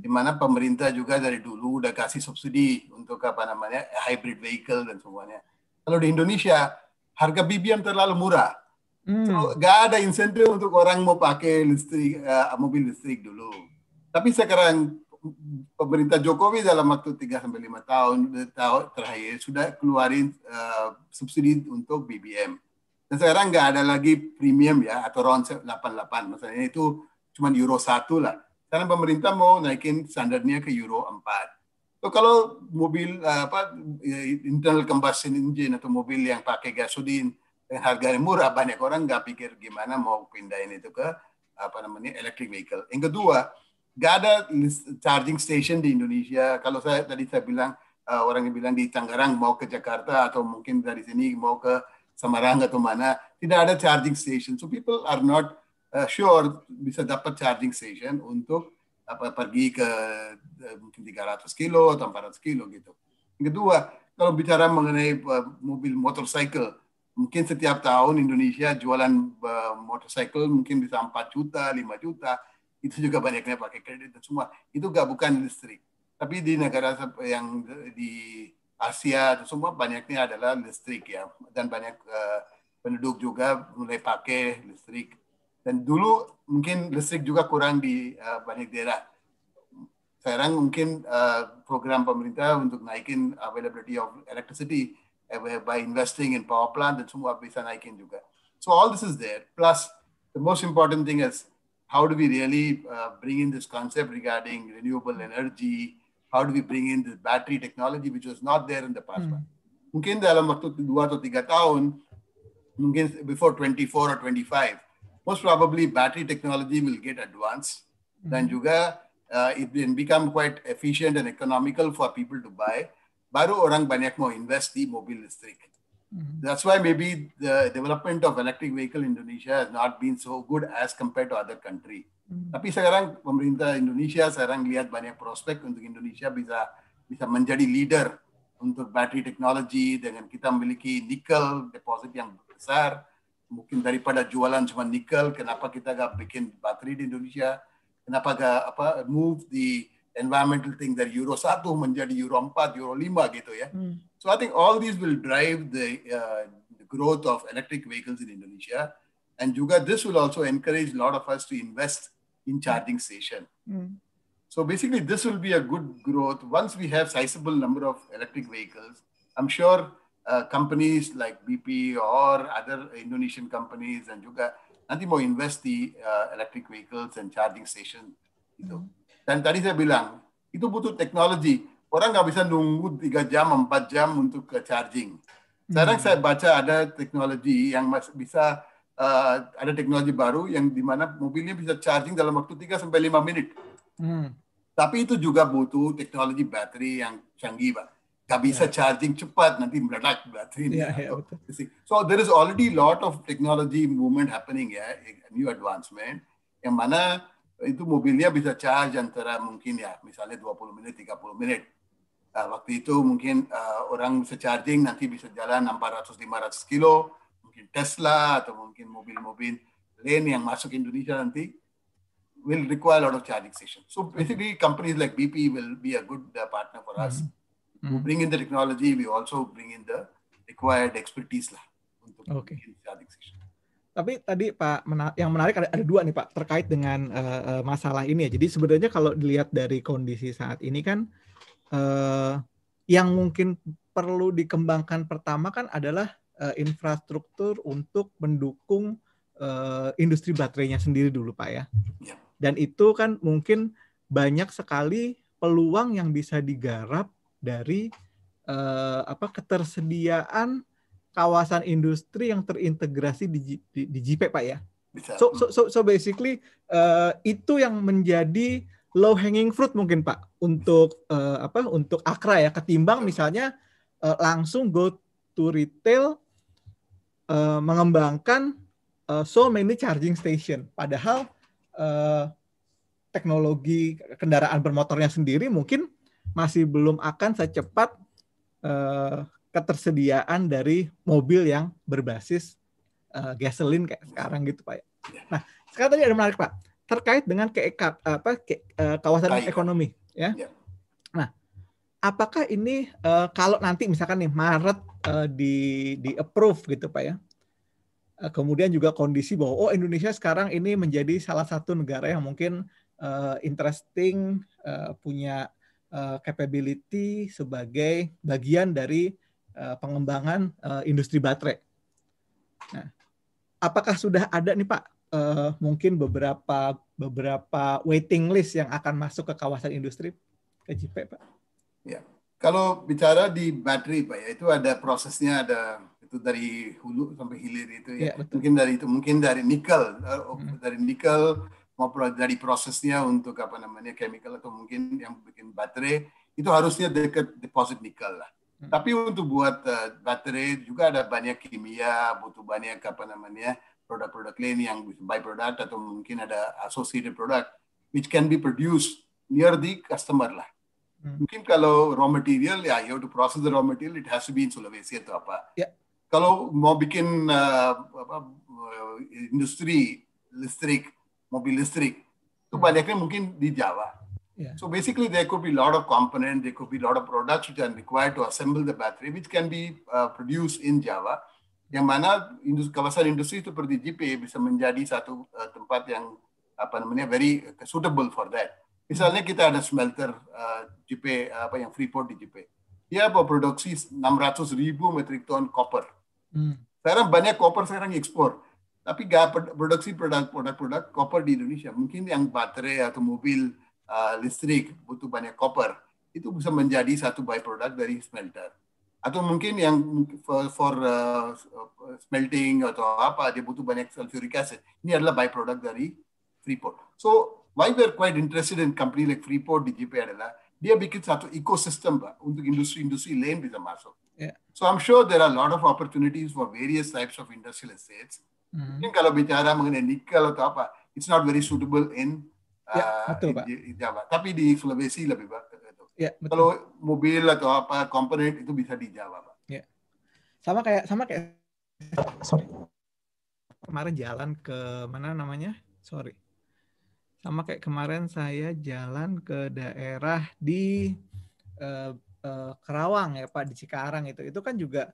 di mana pemerintah juga dari dulu udah kasih subsidi untuk apa namanya hybrid vehicle dan semuanya. Kalau di Indonesia harga BBM terlalu murah, hmm. so, gak ada insentif untuk orang mau pakai listrik uh, mobil listrik dulu. Tapi sekarang pemerintah Jokowi dalam waktu 3 sampai lima eh, tahun terakhir sudah keluarin uh, subsidi untuk BBM. Dan sekarang nggak ada lagi premium ya atau round 88 misalnya itu cuma euro satu lah karena pemerintah mau naikin standarnya ke Euro 4. So, kalau mobil eh, apa eh, internal combustion engine atau mobil yang pakai gasolin yang eh, harganya murah, banyak orang nggak pikir gimana mau pindahin itu ke apa namanya electric vehicle. Yang kedua, nggak ada charging station di Indonesia. Kalau saya tadi saya bilang uh, orang yang bilang di Tangerang mau ke Jakarta atau mungkin dari sini mau ke Semarang atau mana, tidak ada charging station. So people are not uh, sure bisa dapat charging station untuk apa pergi ke uh, mungkin 300 kilo atau 400 kilo gitu. Yang kedua, kalau bicara mengenai uh, mobil motorcycle, mungkin setiap tahun Indonesia jualan uh, motorcycle mungkin bisa 4 juta, 5 juta. Itu juga banyaknya pakai kredit dan semua. Itu gak bukan listrik. Tapi di negara yang di Asia itu semua banyaknya adalah listrik ya. Dan banyak uh, penduduk juga mulai pakai listrik Dan dulu mungkin listrik juga kurang di uh, banyak daerah. Sekarang mungkin uh, program pemerintah untuk naikin availability of electricity eh, by investing in power plant dan semua bisa naikin juga. So all this is there. Plus the most important thing is how do we really uh, bring in this concept regarding renewable energy? How do we bring in the battery technology which was not there in the past? Hmm. Mungkin dalam waktu dua atau tiga tahun, mungkin before 24 or 25, most probably battery technology will get advanced. Mm-hmm. Then juga uh, it will become quite efficient and economical for people to buy. Baru orang banyak mau invest di mobil listrik. Mm-hmm. That's why maybe the development of electric vehicle in Indonesia has not been so good as compared to other country. Mm-hmm. Tapi sekarang pemerintah Indonesia sekarang lihat banyak prospek untuk Indonesia bisa bisa menjadi leader untuk battery technology dengan kita memiliki nikel deposit yang besar mungkin daripada jualan cuma nikel kenapa kita gak bikin baterai di Indonesia kenapa gak apa move the environmental thing dari Euro 1 menjadi Euro 4 Euro 5 gitu ya mm. so I think all these will drive the, uh, the growth of electric vehicles in Indonesia and juga this will also encourage a lot of us to invest in charging station mm. So basically, this will be a good growth. Once we have sizable number of electric vehicles, I'm sure uh, companies like BP or other Indonesian companies dan juga nanti mau invest di uh, electric vehicles and charging station itu. Mm Dan tadi saya bilang itu butuh teknologi. Orang nggak bisa nunggu tiga jam, empat jam untuk ke charging. Sekarang mm saya baca ada teknologi yang masih bisa uh, ada teknologi baru yang di mana mobilnya bisa charging dalam waktu 3 sampai lima menit. Mm. Tapi itu juga butuh teknologi baterai yang canggih, Pak tak bisa yeah. charging cepat nanti meledak baterai yeah, yeah, ya, ya, so there is already lot of technology movement happening ya new advancement yang mana itu mobilnya bisa charge antara mungkin ya misalnya 20 menit 30 menit uh, waktu itu mungkin uh, orang bisa charging nanti bisa jalan 400 500 kilo mungkin Tesla atau mungkin mobil-mobil lain yang masuk Indonesia nanti will require a lot of charging station so basically companies like BP will be a good uh, partner for us mm -hmm mm we mm-hmm. bring in the technology, we also bring in the required expertise lah untuk okay. Tapi tadi Pak, yang menarik ada, ada dua nih Pak terkait dengan uh, masalah ini ya. Jadi sebenarnya kalau dilihat dari kondisi saat ini kan uh, yang mungkin perlu dikembangkan pertama kan adalah uh, infrastruktur untuk mendukung uh, industri baterainya sendiri dulu Pak ya. ya. Dan itu kan mungkin banyak sekali peluang yang bisa digarap dari uh, apa ketersediaan kawasan industri yang terintegrasi di, di, di JPEG Pak ya. So, so, hmm. so, so basically uh, itu yang menjadi low hanging fruit mungkin Pak untuk uh, apa untuk Akra ya ketimbang misalnya uh, langsung go to retail uh, mengembangkan uh, so many charging station padahal uh, teknologi kendaraan bermotornya sendiri mungkin masih belum akan secepat uh, ketersediaan dari mobil yang berbasis uh, eh, gasolin kayak sekarang gitu Pak. Ya. Nah, sekarang tadi ada menarik Pak terkait dengan ke, apa ke, eh, kawasan Baik. ekonomi ya. ya. Nah, apakah ini uh, kalau nanti misalkan nih Maret uh, di di approve gitu Pak ya kemudian juga kondisi bahwa oh Indonesia sekarang ini menjadi salah satu negara yang mungkin uh, interesting uh, punya uh, capability sebagai bagian dari uh, pengembangan uh, industri baterai. Nah, apakah sudah ada nih Pak uh, mungkin beberapa beberapa waiting list yang akan masuk ke kawasan industri ke JP Pak? Ya. Kalau bicara di baterai Pak ya itu ada prosesnya ada itu dari hulu sampai hilir itu ya. ya Mungkin dari itu mungkin dari nikel hmm. dari nikel ngobrol dari prosesnya untuk apa namanya chemical atau mungkin yang bikin baterai itu harusnya dekat deposit nikel lah. Hmm. Tapi untuk buat uh, baterai juga ada banyak kimia, butuh banyak apa namanya produk-produk lain yang byproduct atau mungkin ada associated product which can be produced near the customer lah. Hmm. Mungkin kalau raw material ya you have to process the raw material it has to be in Sulawesi atau apa. Yeah. Kalau mau bikin uh, apa, eh, industri listrik mobil listrik. Kebanyakan hmm. mungkin di Jawa. Yeah. So basically, there could be a lot of component, there could be a lot of products which are required to assemble the battery, which can be uh, produced in Java. Yang mana kawasan industri itu seperti JP bisa menjadi satu uh, tempat yang apa namanya very suitable for that. Misalnya hmm. kita ada smelter uh, uh, apa yang Freeport di JP. Dia produksi 600 ribu metric ton copper. Mm. Sekarang banyak copper sekarang ekspor tapi gak produksi produk-produk produk koper di Indonesia. Mungkin yang baterai atau mobil uh, listrik butuh banyak koper. Itu bisa menjadi satu byproduct dari smelter. Atau mungkin yang for, for uh, smelting atau apa, dia butuh banyak sulfuric acid. Ini adalah byproduct dari Freeport. So, why we're quite interested in company like Freeport di GP adalah dia bikin satu ekosistem untuk industri-industri lain bisa masuk. Yeah. So I'm sure there are a lot of opportunities for various types of industrial estates. Hmm. kalau bicara mengenai nikel atau apa, it's not very suitable in ya, uh, betul, in, Pak. In Java. Tapi di Sulawesi lebih bagus. Gitu. Ya, betul. Kalau mobil atau apa komponen itu bisa di Java, Pak. Ya. Sama kayak sama kayak sorry. Kemarin jalan ke mana namanya? Sorry. Sama kayak kemarin saya jalan ke daerah di uh, uh, Kerawang ya Pak di Cikarang itu. Itu kan juga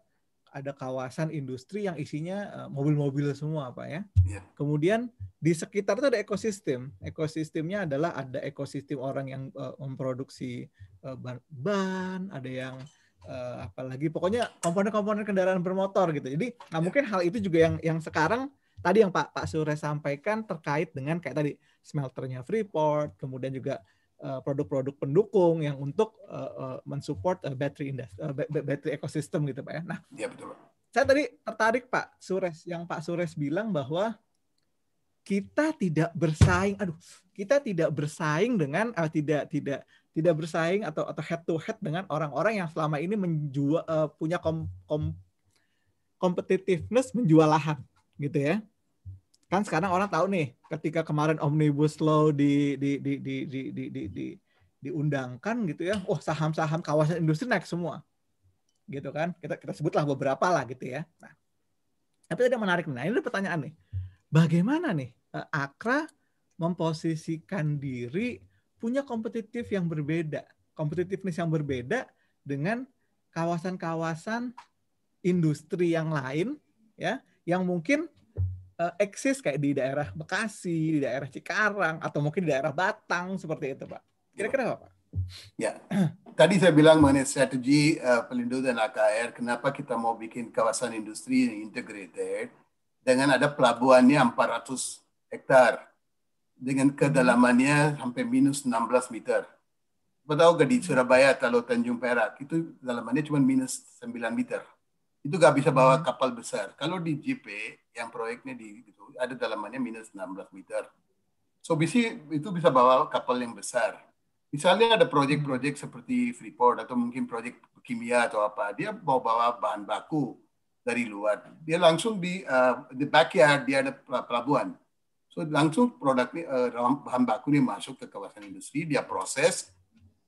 ada kawasan industri yang isinya eh, mobil-mobil semua apa ya. Yeah. Kemudian di sekitar itu ada ekosistem. Ekosistemnya adalah ada ekosistem orang yang uh, memproduksi uh, ban, ban, ada yang uh, apalagi pokoknya komponen-komponen kendaraan bermotor gitu. Jadi nah, yeah. mungkin hal itu juga yang yang sekarang tadi yang Pak Pak Sure sampaikan terkait dengan kayak tadi smelternya Freeport, kemudian juga Eh, produk-produk pendukung yang untuk uh, uh, mensupport uh, battery industri, uh, battery ekosistem gitu pak ya. Nah, ya, betul. saya tadi tertarik Pak Sures yang Pak Sures bilang bahwa kita tidak bersaing, aduh kita tidak bersaing dengan uh, tidak tidak tidak bersaing atau atau head to head dengan orang-orang yang selama ini menjual uh, punya kom, kom, competitiveness menjual lahan gitu ya kan sekarang orang tahu nih ketika kemarin omnibus law di di di di di di, di, di diundangkan gitu ya, oh saham-saham kawasan industri naik semua, gitu kan? Kita kita sebutlah beberapa lah gitu ya. Nah, tapi ada yang menarik nih. Nah, ini pertanyaan nih, bagaimana nih eh, Akra memposisikan diri punya kompetitif yang berbeda, kompetitiveness yang berbeda dengan kawasan-kawasan industri yang lain, ya, yang mungkin uh, eksis kayak di daerah Bekasi, di daerah Cikarang, atau mungkin di daerah Batang seperti itu, Pak. Kira-kira apa, Pak? Ya, tadi saya bilang mengenai strategi uh, dan AKR, kenapa kita mau bikin kawasan industri yang integrated dengan ada pelabuhannya 400 hektar dengan kedalamannya sampai minus 16 meter. Tahu gak di Surabaya kalau Tanjung Perak itu dalamannya cuma minus 9 meter. Itu gak bisa bawa hmm. kapal besar. Kalau di JP yang proyeknya di itu ada dalamannya minus 16 meter. So bisa itu bisa bawa kapal yang besar. Misalnya ada proyek-proyek hmm. seperti Freeport atau mungkin proyek kimia atau apa, dia mau bawa bahan baku dari luar. Dia langsung di uh, di backyard dia ada pelabuhan. So langsung produknya uh, bahan baku ini masuk ke kawasan industri, dia proses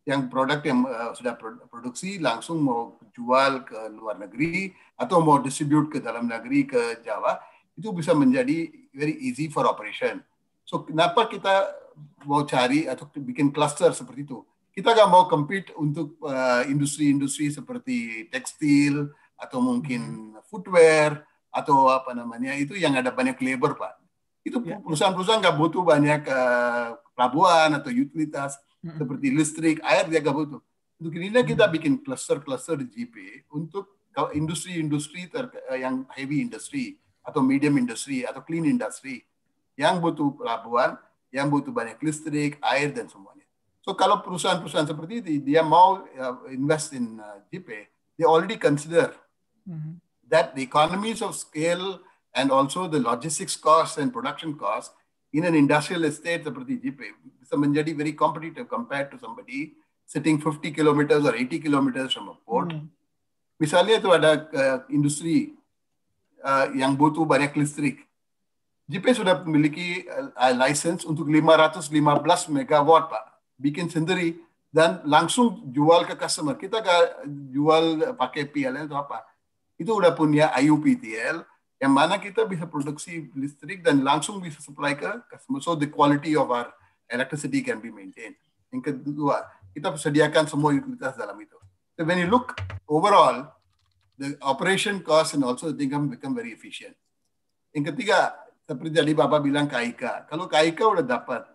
yang produk yang uh, sudah produksi langsung mau jual ke luar negeri atau mau distribute ke dalam negeri ke Jawa itu bisa menjadi very easy for operation. So kenapa kita mau cari atau bikin cluster seperti itu? Kita nggak mau compete untuk eh, industri-industri uh, seperti tekstil atau mungkin hmm. footwear atau apa namanya itu yang ada banyak labor pak. Itu ya, ya. perusahaan-perusahaan nggak butuh banyak uh, pelabuhan atau utilitas hmm. seperti listrik, air dia nggak butuh. Untuk ini kita hmm. bikin cluster-cluster GP untuk industri-industri eh, yang heavy industry atau medium industry, atau clean industry yang butuh pelabuhan, yang butuh banyak listrik, air dan semuanya. So kalau perusahaan-perusahaan seperti itu dia mau uh, invest in uh, they already consider mm-hmm. that the economies of scale and also the logistics costs and production costs in an industrial estate seperti GPay bisa menjadi very competitive compared to somebody sitting 50 kilometers or 80 kilometers from a port. Mm-hmm. Misalnya itu ada uh, industri uh, yang butuh banyak listrik. JP sudah memiliki uh, license untuk 515 megawatt Pak. Bikin sendiri dan langsung jual ke customer. Kita gak jual pakai PLN atau apa. Itu udah punya IUPTL yang mana kita bisa produksi listrik dan langsung bisa supply ke customer. So the quality of our electricity can be maintained. Yang kedua, kita sediakan semua utilitas dalam itu. So when you look overall, the operation cost and also the income become very efficient. Yang ketiga, seperti tadi Bapak bilang Kaika. Kalau Kaika udah dapat,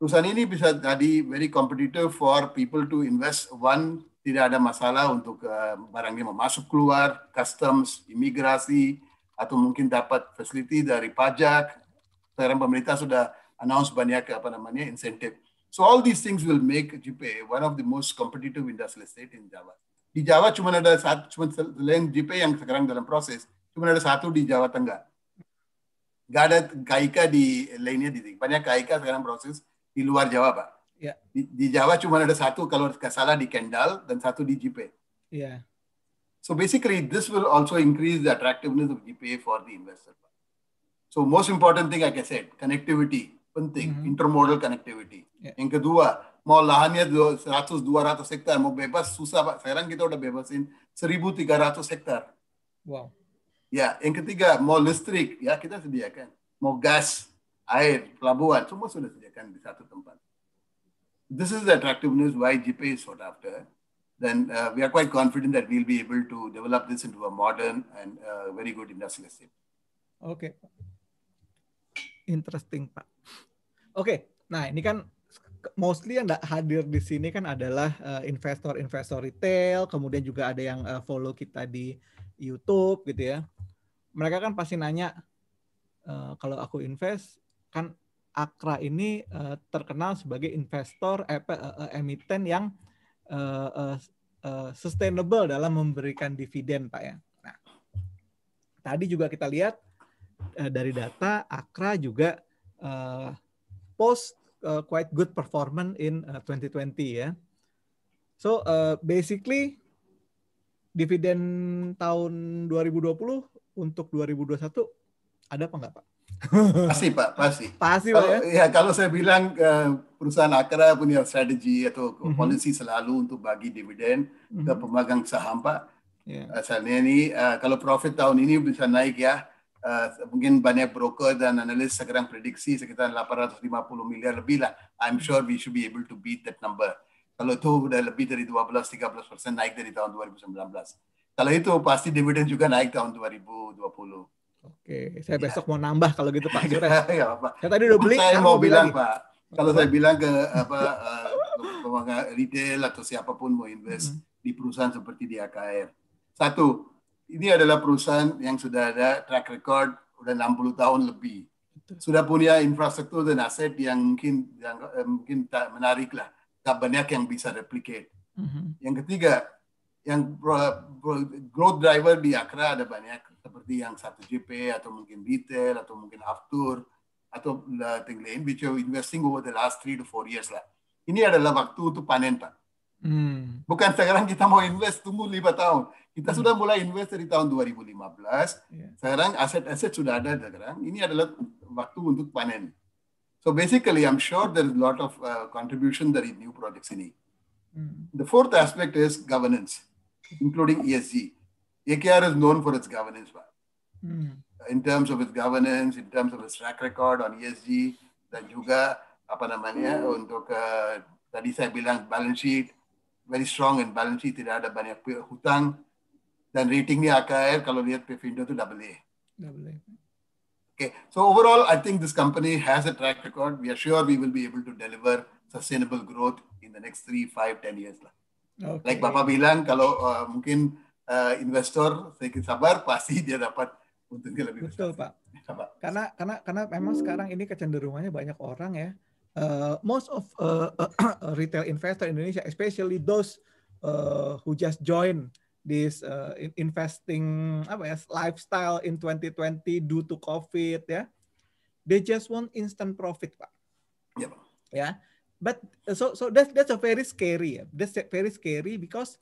perusahaan ini bisa jadi very competitive for people to invest one, tidak ada masalah untuk uh, eh, barangnya mau masuk keluar, customs, imigrasi, atau mungkin dapat facility dari pajak. Sekarang pemerintah sudah announce banyak apa namanya insentif. So all these things will make GPA one of the most competitive industrial estate in Java. Di Jawa cuma ada satu, cuma selain JP yang sekarang dalam proses, cuma ada satu di Jawa Tengah. Gak ada KIK di lainnya di sini. Banyak Kaika sekarang proses di luar Jawa, Pak. Yeah. Di, di Jawa cuma ada satu kalau nggak salah di Kendal dan satu di JP. Yeah. So basically, this will also increase the attractiveness of GPA for the investor. So most important thing, like I said, connectivity, penting, mm-hmm. intermodal connectivity. Yeah. Yang kedua, mau lahannya 100-200 hektar mau bebas susah Pak. Sekarang kita udah bebasin 1.300 hektar. Wow. Ya, yang ketiga mau listrik ya kita sediakan. Mau gas, air, pelabuhan semua sudah sediakan di satu tempat. This is the attractiveness why GP is sought after. Then uh, we are quite confident that we'll be able to develop this into a modern and uh, very good industrial estate. Oke. Okay. Interesting, Pak. Oke, okay. nah ini kan mostly yang tidak hadir di sini kan adalah eh, investor-investor uh, retail, kemudian juga ada yang uh, follow kita di YouTube gitu ya. Mereka kan pasti nanya uh, kalau aku invest kan Akra ini uh, terkenal sebagai investor eh, uh, emiten yang uh, uh, uh, sustainable dalam memberikan dividen, Pak ya. Nah, tadi juga kita lihat uh, dari data Akra juga uh, post uh, quite good performance in uh, 2020 ya. So uh, basically dividen tahun 2020 untuk 2021 ada apa enggak Pak? Pasti Pak, pasti. Pasti Pak ya? ya. Kalau saya bilang uh, perusahaan Akra punya strategi atau mm -hmm. policy selalu untuk bagi dividen mm -hmm. ke mhm. pemegang saham Pak. Yeah. asalnya ini uh, kalau profit tahun ini bisa naik ya Uh, mungkin banyak broker dan analis sekarang prediksi sekitar 850 miliar lebih lah. I'm sure we should be able to beat that number. Kalau itu sudah lebih dari 12-13 persen naik dari tahun 2019. Kalau itu pasti dividen juga naik tahun 2020. Oke, saya iya. besok mau nambah kalau gitu Pak ya, Pak. Saya tadi udah beli. Saya mau bilang lagi. Pak, kalau saya bilang ke apa uh, retail atau siapapun mau invest hmm. di perusahaan seperti di AKR. Satu, ini adalah perusahaan yang sudah ada track record udah 60 tahun lebih. Sudah punya infrastruktur dan aset yang mungkin yang eh, mungkin tak menarik lah. Tak banyak yang bisa replicate. Mm-hmm. Yang ketiga, yang growth driver di Akra ada banyak seperti yang satu JP atau mungkin retail atau mungkin aftur atau thing lain which are investing over the last three to four years lah. Ini adalah waktu untuk panen pak. Mm. Bukan sekarang kita mau invest tunggu lima tahun. Kita sudah mulai invest dari tahun 2015. Iya. Sekarang aset-aset sudah ada sekarang. Ini adalah waktu untuk panen. So basically, I'm sure there is a lot of uh, contribution dari new projects ini. Hmm. The fourth aspect is governance, including ESG. AKR is known for its governance Mm. In terms of its governance, in terms of its track record on ESG, dan juga apa namanya mm. untuk uh, tadi saya bilang balance sheet very strong and balance sheet tidak ada banyak hutang dan ratingnya AKR kalau lihat Pfinder itu double A. Double A. Okay. So overall, I think this company has a track record. We are sure we will be able to deliver sustainable growth in the next three, five, ten years lah. Okay. Like Bapak bilang, kalau uh, mungkin uh, investor sedikit sabar, pasti dia dapat untungnya lebih besar. Betul Pak. Sabar. Karena karena karena memang sekarang ini kecenderungannya banyak orang ya. Uh, most of uh, retail investor Indonesia, especially those uh, who just join this uh, investing apa ya lifestyle in 2020 due to COVID ya. Yeah. They just want instant profit, Pak. Ya. Yeah. But eh, so so that's that's a very scary. Yeah. That's very scary because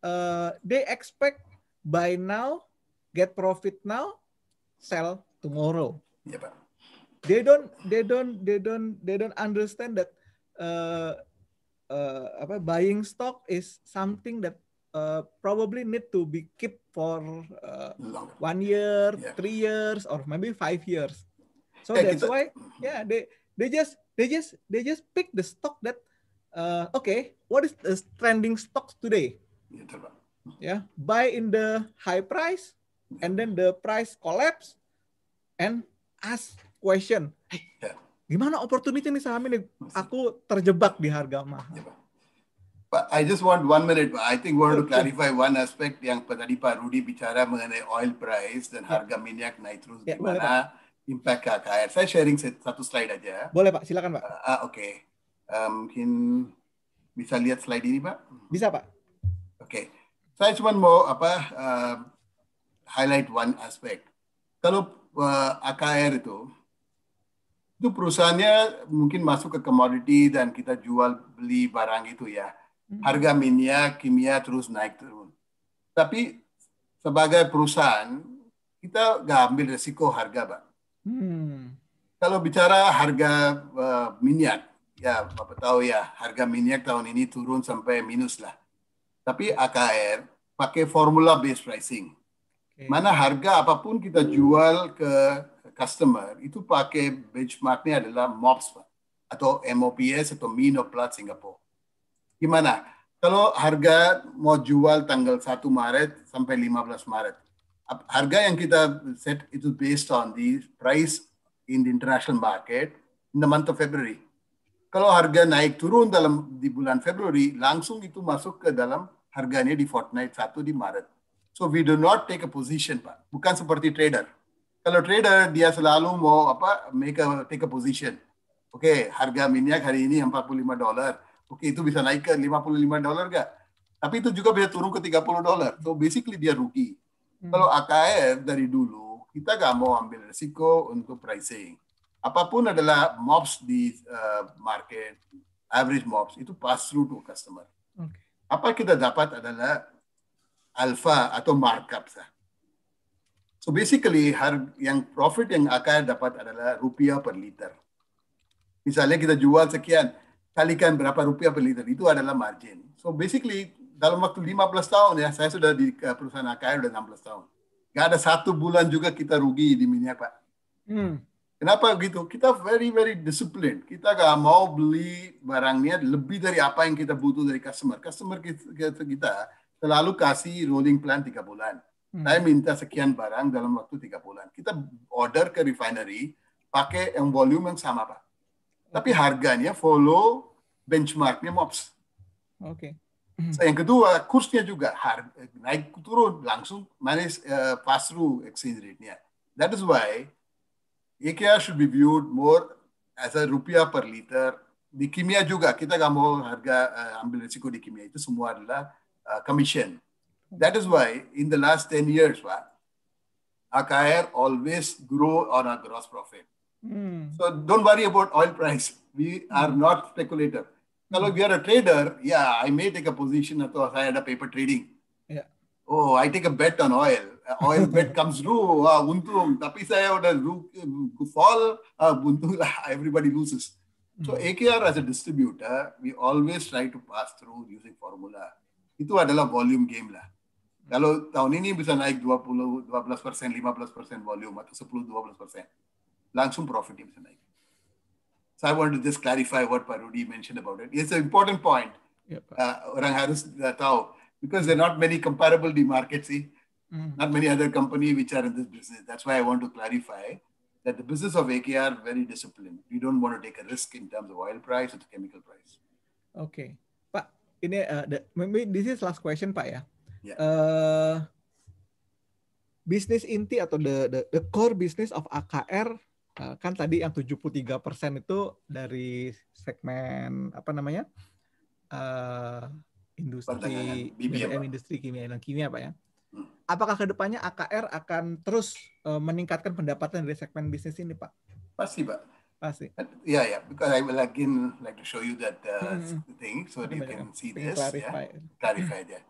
uh, they expect buy now, get profit now, sell tomorrow. Yep. Iya, they don't they don't they don't they don't understand that uh, uh, apa buying stock is something that uh, probably need to be keep for uh, one year, yeah. three years, or maybe five years. So yeah, that's kita... why, yeah, they they just they just they just pick the stock that uh, okay, what is the trending stocks today? Ya, yeah, buy in the high price, ya. and then the price collapse, and ask question, hey, eh, ya. gimana opportunity nih saham ini? Aku terjebak di harga mahal. I just want one minute. I think we want to clarify one aspect yang tadi Pak Rudi bicara mengenai oil price dan harga minyak naik terus ya, gimana boleh, impact KKR. Saya sharing satu slide aja. Boleh Pak, silakan Pak. Uh, ah, Oke, ah, okay. um, mungkin bisa lihat slide ini Pak? Bisa Pak. Oke, okay. saya cuma mau apa uh, highlight one aspect. Kalau uh, AKR itu itu perusahaannya mungkin masuk ke commodity dan kita jual beli barang itu ya. Hmm. harga minyak kimia terus naik turun. Tapi sebagai perusahaan kita nggak ambil resiko harga, pak. Hmm. Kalau bicara harga uh, minyak, ya bapak tahu ya harga minyak tahun ini turun sampai minus lah. Tapi AKR pakai formula based pricing. Mana harga apapun kita jual ke customer itu pakai benchmarknya adalah MOPS pak, atau MOPS atau Mean of Singapore gimana? Kalau harga mau jual tanggal 1 Maret sampai 15 Maret, harga yang kita set itu based on the price in the international market in the month of February. Kalau harga naik turun dalam di bulan Februari, langsung itu masuk ke dalam harganya di fortnight 1 di Maret. So we do not take a position, Pak. Bukan seperti trader. Kalau trader dia selalu mau apa make a, take a position. Oke, okay, harga minyak hari ini 45 dolar Oke, itu bisa naik ke 55 dolar nggak? Tapi itu juga bisa turun ke 30 dolar. So basically dia rugi. Hmm. Kalau AKF dari dulu, kita nggak mau ambil risiko untuk pricing. Apapun adalah mobs di uh, market, average mobs, itu pass through to customer. Okay. Apa kita dapat adalah alpha atau markup. Sah. So basically, yang profit yang AKF dapat adalah rupiah per liter. Misalnya kita jual sekian, kalikan berapa rupiah per liter itu adalah margin. So basically dalam waktu 15 tahun ya saya sudah di eh, perusahaan AKR udah 16 tahun. Gak ada satu bulan juga kita rugi di minyak pak. Hmm. Kenapa gitu? Kita very very disciplined. Kita gak mau beli barangnya lebih dari apa yang kita butuh dari customer. Customer kita, kita selalu kasih rolling plan tiga bulan. Hmm. Saya minta sekian barang dalam waktu tiga bulan. Kita order ke refinery pakai yang volume yang sama pak tapi harganya follow benchmarknya MOPS. Oke. Okay. yang kedua, kursnya juga harga, naik turun langsung manis uh, eh, through exchange rate-nya. That is why EKR should be viewed more as a rupiah per liter. Di kimia juga kita nggak mau harga uh, ambil risiko di kimia itu semua adalah uh, commission. That is why in the last 10 years, what, AKR always grow on a gross profit. Mm. So don't worry about oil price. We are hmm. not speculator. Now, look, we are a trader. Yeah, I may take a position because I had a paper trading. Yeah. Oh, I take a bet on oil. Uh, oil bet comes through. Ah, eh, fall. Ah, everybody loses. So hmm. AKR as a distributor, we always try to pass through using formula. Itu adalah volume game lah. Hmm. Kalau tahun ini bisa naik 20, 12 persen, 15 persen volume atau 10, 12 persen langsung profit him like. So I wanted to just clarify what Parudi mentioned about it. It's an important point, yep. uh, orang harus tahu because there are not many comparable di market mm. Mm-hmm. not many other company which are in this business. That's why I want to clarify that the business of AKR very disciplined. We don't want to take a risk in terms of oil price or the chemical price. Okay, Pak, ini uh, the, maybe this is last question, Pak ya. Yeah. Uh, bisnis inti atau the, the the core business of AKR Eh, kan tadi yang 73% itu dari segmen apa namanya? Uh, industri BBM industri kimia dan kimia Pak ya. Hmm. Apakah kedepannya AKR akan terus uh, meningkatkan pendapatan dari segmen bisnis ini Pak? Pasti Pak. Pasti. Ya ya, yeah, because I will again like to show you that uh, -hmm. thing so that you can see this, yeah, clarify that.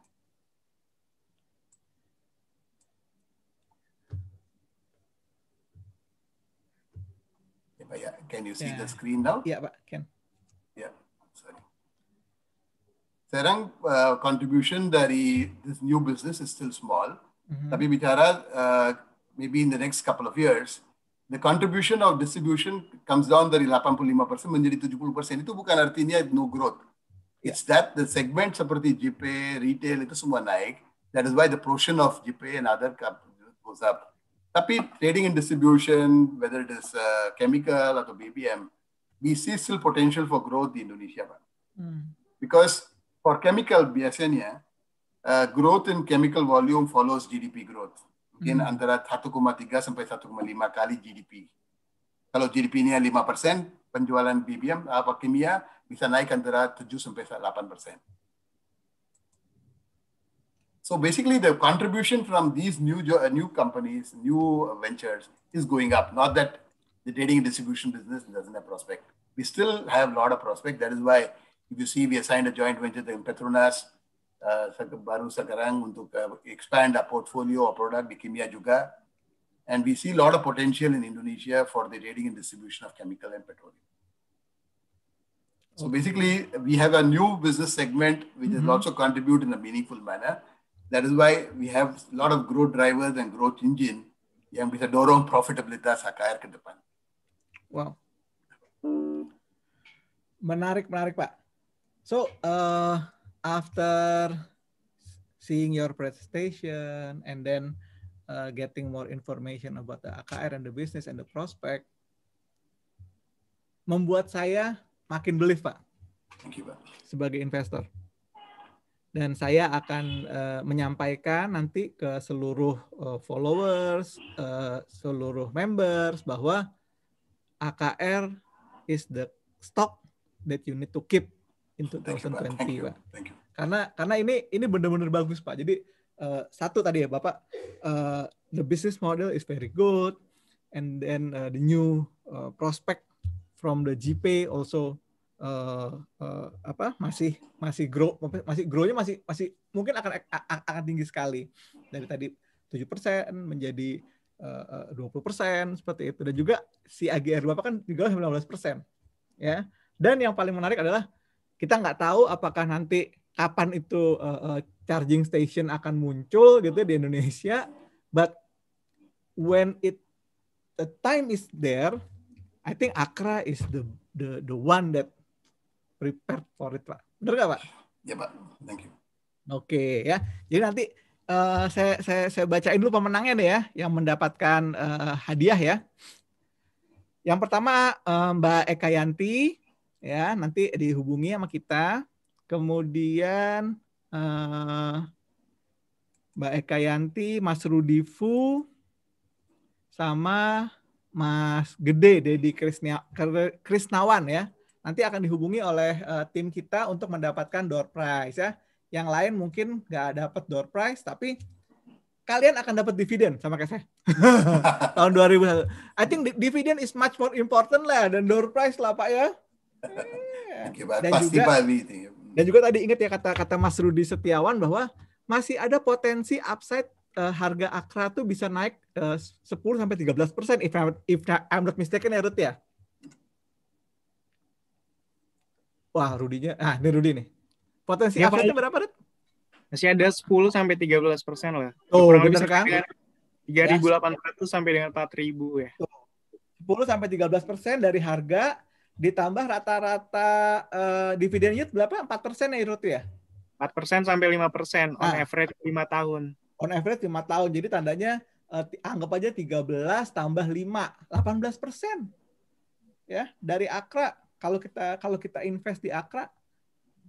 Ya, Can you see yeah. the screen now? Yeah, but can. Yeah, sorry. Sekarang uh, contribution dari this new business is still small. Mm-hmm. Tapi bicara uh, maybe in the next couple of years, the contribution of distribution comes down dari 85% menjadi 70%. Itu bukan artinya no growth. Yeah. It's that the segment seperti GP, retail itu semua naik. That is why the portion of GP and other goes up. Tapi trading and distribution, whether it is uh, chemical atau BBM, we see still potential for growth di Indonesia, bang. Hmm. Because for chemical biasanya, uh, growth in chemical volume follows GDP growth. Mungkin mm. antara 1,3 sampai 1,5 kali GDP. Kalau GDP-nya 5 persen, penjualan BBM apa kimia bisa naik antara 7 sampai 8 persen. So basically, the contribution from these new uh, new companies, new uh, ventures is going up. Not that the trading and distribution business doesn't have prospect. We still have a lot of prospect. That is why if you see, we assigned a joint venture to Petronas, uh, Baru Sakarang, to uh, expand our portfolio, our product, Juga. And we see a lot of potential in Indonesia for the trading and distribution of chemical and petroleum. So basically, we have a new business segment which mm-hmm. is also contribute in a meaningful manner. That is why we have a lot of growth drivers and growth engine yang bisa dorong profitabilitas HKR ke depan. Wow. Menarik, menarik Pak. So, uh, after seeing your presentation and then uh, getting more information about the AKR and the business and the prospect, membuat saya makin believe Pak. Thank you, Pak. Sebagai investor dan saya akan uh, menyampaikan nanti ke seluruh uh, followers, uh, seluruh members bahwa AKR is the stock that you need to keep in 2020, Pak. Karena karena ini ini benar-benar bagus, Pak. Jadi uh, satu tadi ya, Bapak, uh, the business model is very good and then uh, the new uh, prospect from the GP also uh, apa masih masih grow masih grownya masih masih mungkin akan akan tinggi sekali dari tadi 7% menjadi eh, uh, 20% seperti itu dan juga si AGR Bapak kan juga 19% ya. Dan yang paling menarik adalah kita nggak tahu apakah nanti kapan itu uh, uh, charging station akan muncul gitu ya di Indonesia but when it the time is there I think Accra is the the the one that prepared for it, Pak. Benar nggak, Pak? Ya, Pak. Thank you. Oke, okay, ya. Jadi nanti uh, saya, saya saya bacain dulu pemenangnya deh ya, yang mendapatkan uh, hadiah ya. Yang pertama uh, Mbak Eka Yanti, ya nanti dihubungi sama kita. Kemudian uh, Mbak Eka Yanti, Mas Rudifu, sama Mas Gede Deddy Krisnawan ya nanti akan dihubungi oleh uh, tim kita untuk mendapatkan door prize ya. Yang lain mungkin nggak dapat door prize tapi kalian akan dapat dividen sama kayak saya. Tahun 2001. I think dividen is much more important lah dan door prize lah Pak ya. Dan juga, dan juga tadi ingat ya kata kata Mas Rudi Setiawan bahwa masih ada potensi upside uh, harga Akra tuh bisa naik eh, uh, 10 sampai 13 persen if, I'm, if I'm not mistaken ya Ruth ya. Wah, Rudinya. Ah, ini Rudi nih. Potensi ya, asetnya berapa, Rud? Masih ada 10 sampai 13 persen lah. Oh, Kurang bener kan? 3.800 ya. sampai dengan 4.000 ya. 10 sampai 13 persen dari harga ditambah rata-rata uh, eh, dividen yield berapa? 4 persen ya, Rud ya? 4 persen sampai 5 persen on ah. average 5 tahun. On average 5 tahun. Jadi tandanya uh, anggap aja 13 tambah 5, 18 persen. Ya, dari Akra kalau kita kalau kita invest di Akra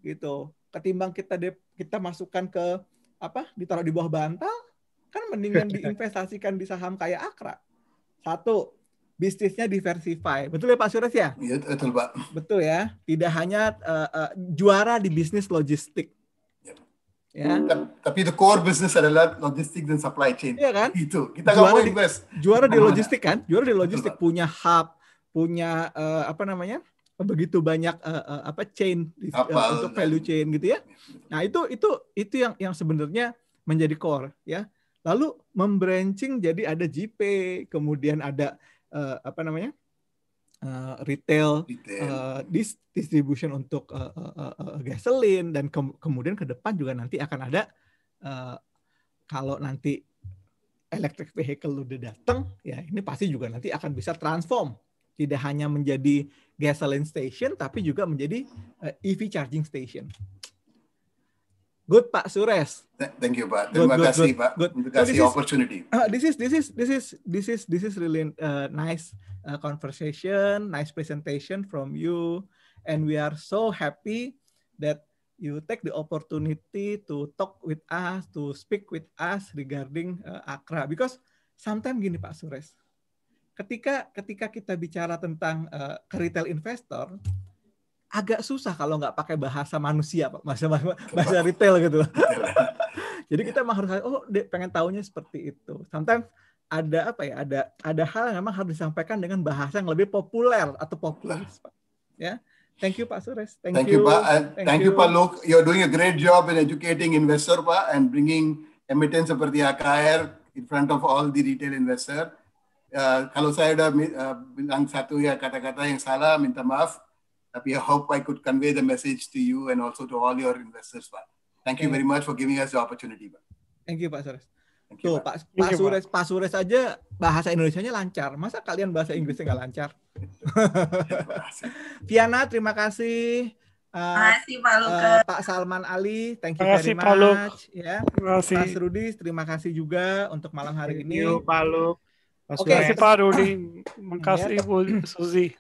gitu ketimbang kita de, kita masukkan ke apa ditaruh di bawah bantal kan mendingan diinvestasikan di saham kayak Akra satu bisnisnya diversify betul ya Pak Suras ya iya betul Pak betul ya tidak hanya uh, uh, juara di bisnis logistik iya. Ya. Tapi the core business adalah logistik dan supply chain. Iya kan? Itu. Kita nggak mau invest. Juara di iya. logistik kan? Juara di logistik punya hub, punya uh, apa namanya? begitu banyak uh, uh, apa chain eh, apa, uh, untuk kan? value chain gitu ya. Nah, itu itu itu yang yang sebenarnya menjadi core ya. Lalu membranching jadi ada GP, kemudian ada uh, apa namanya? Uh, retail, retail. Uh, distribution untuk uh, uh, uh, gasolin dan ke kemudian ke depan juga nanti akan ada uh, kalau nanti electric vehicle udah datang ya ini pasti juga nanti akan bisa transform tidak hanya menjadi gasoline station, tapi juga menjadi EV eh, e charging station. Good Pak Sures. Thank you Pak. Terima good, kasih good, Pak. Good. Terima oh, kasih so, opportunity. Is, uh, ah, this is this is this is this is this is really uh, nice uh, conversation, nice presentation from you, and we are so happy that you take the opportunity to talk with us, to speak with us regarding uh, Akra. Because sometimes gini Pak Sures, ketika ketika kita bicara tentang uh, retail investor agak susah kalau nggak pakai bahasa manusia pak bahasa bahasa retail gitu jadi kita mah harus oh pengen tahunya seperti itu sometimes ada apa ya ada ada hal yang memang harus disampaikan dengan bahasa yang lebih populer atau populer pak ya Thank you, Pak Sures. Thank, thank you, you Pak. thank, thank you, you, Pak Luke. You're doing a great job in educating investor, Pak, and bringing emiten seperti AKR in front of all the retail investor. Eh, kalau saya udah uh, bilang satu ya kata-kata yang salah, minta maaf. Tapi I hope I could convey the message to you and also to all your investors, Pak. Thank you very much for giving us the opportunity, Pak. Thank you, Pak Sures. Thank you, Tuh, Pak, Pak, Pak Sures, Pak Sures aja bahasa Indonesia-nya lancar. Masa kalian bahasa Inggrisnya nggak lancar? Piana, terima kasih. Uh, terima kasih Pak Luka. Uh, Pak Salman Ali, thank you kasih, very much. Pak Ya. Terima kasih. Mas Rudi, terima kasih juga untuk malam hari thank ini. kasih Pak Luk. Oke, okay. Pak Rudi, Makasih Ibu iya. Suzy.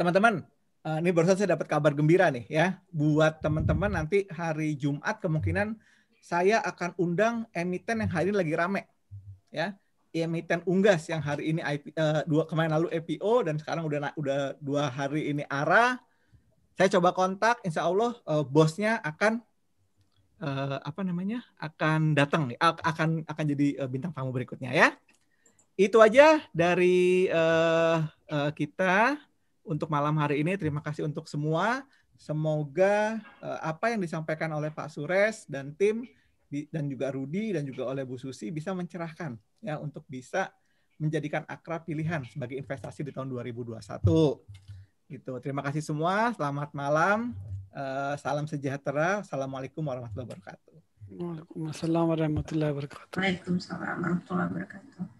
Teman-teman, eh, ini barusan saya dapat kabar gembira nih ya. Buat teman-teman nanti hari Jumat kemungkinan saya akan undang emiten yang hari ini lagi rame. Ya, emiten Unggas yang hari ini IP, uh, eh, dua kemarin lalu EPO dan sekarang udah udah dua hari ini ARA. Saya coba kontak, insya Allah uh, bosnya akan uh, apa namanya akan datang nih akan akan jadi uh, bintang tamu berikutnya ya itu aja dari uh, uh, kita untuk malam hari ini. Terima kasih untuk semua. Semoga uh, apa yang disampaikan oleh Pak Sures dan tim dan juga Rudi dan juga oleh Bu Susi bisa mencerahkan ya untuk bisa menjadikan akrab pilihan sebagai investasi di tahun 2021. Gitu. Terima kasih semua. Selamat malam. Uh, salam sejahtera. Assalamualaikum warahmatullahi wabarakatuh. Waalaikumsalam warahmatullahi wabarakatuh. Waalaikumsalam warahmatullahi wabarakatuh.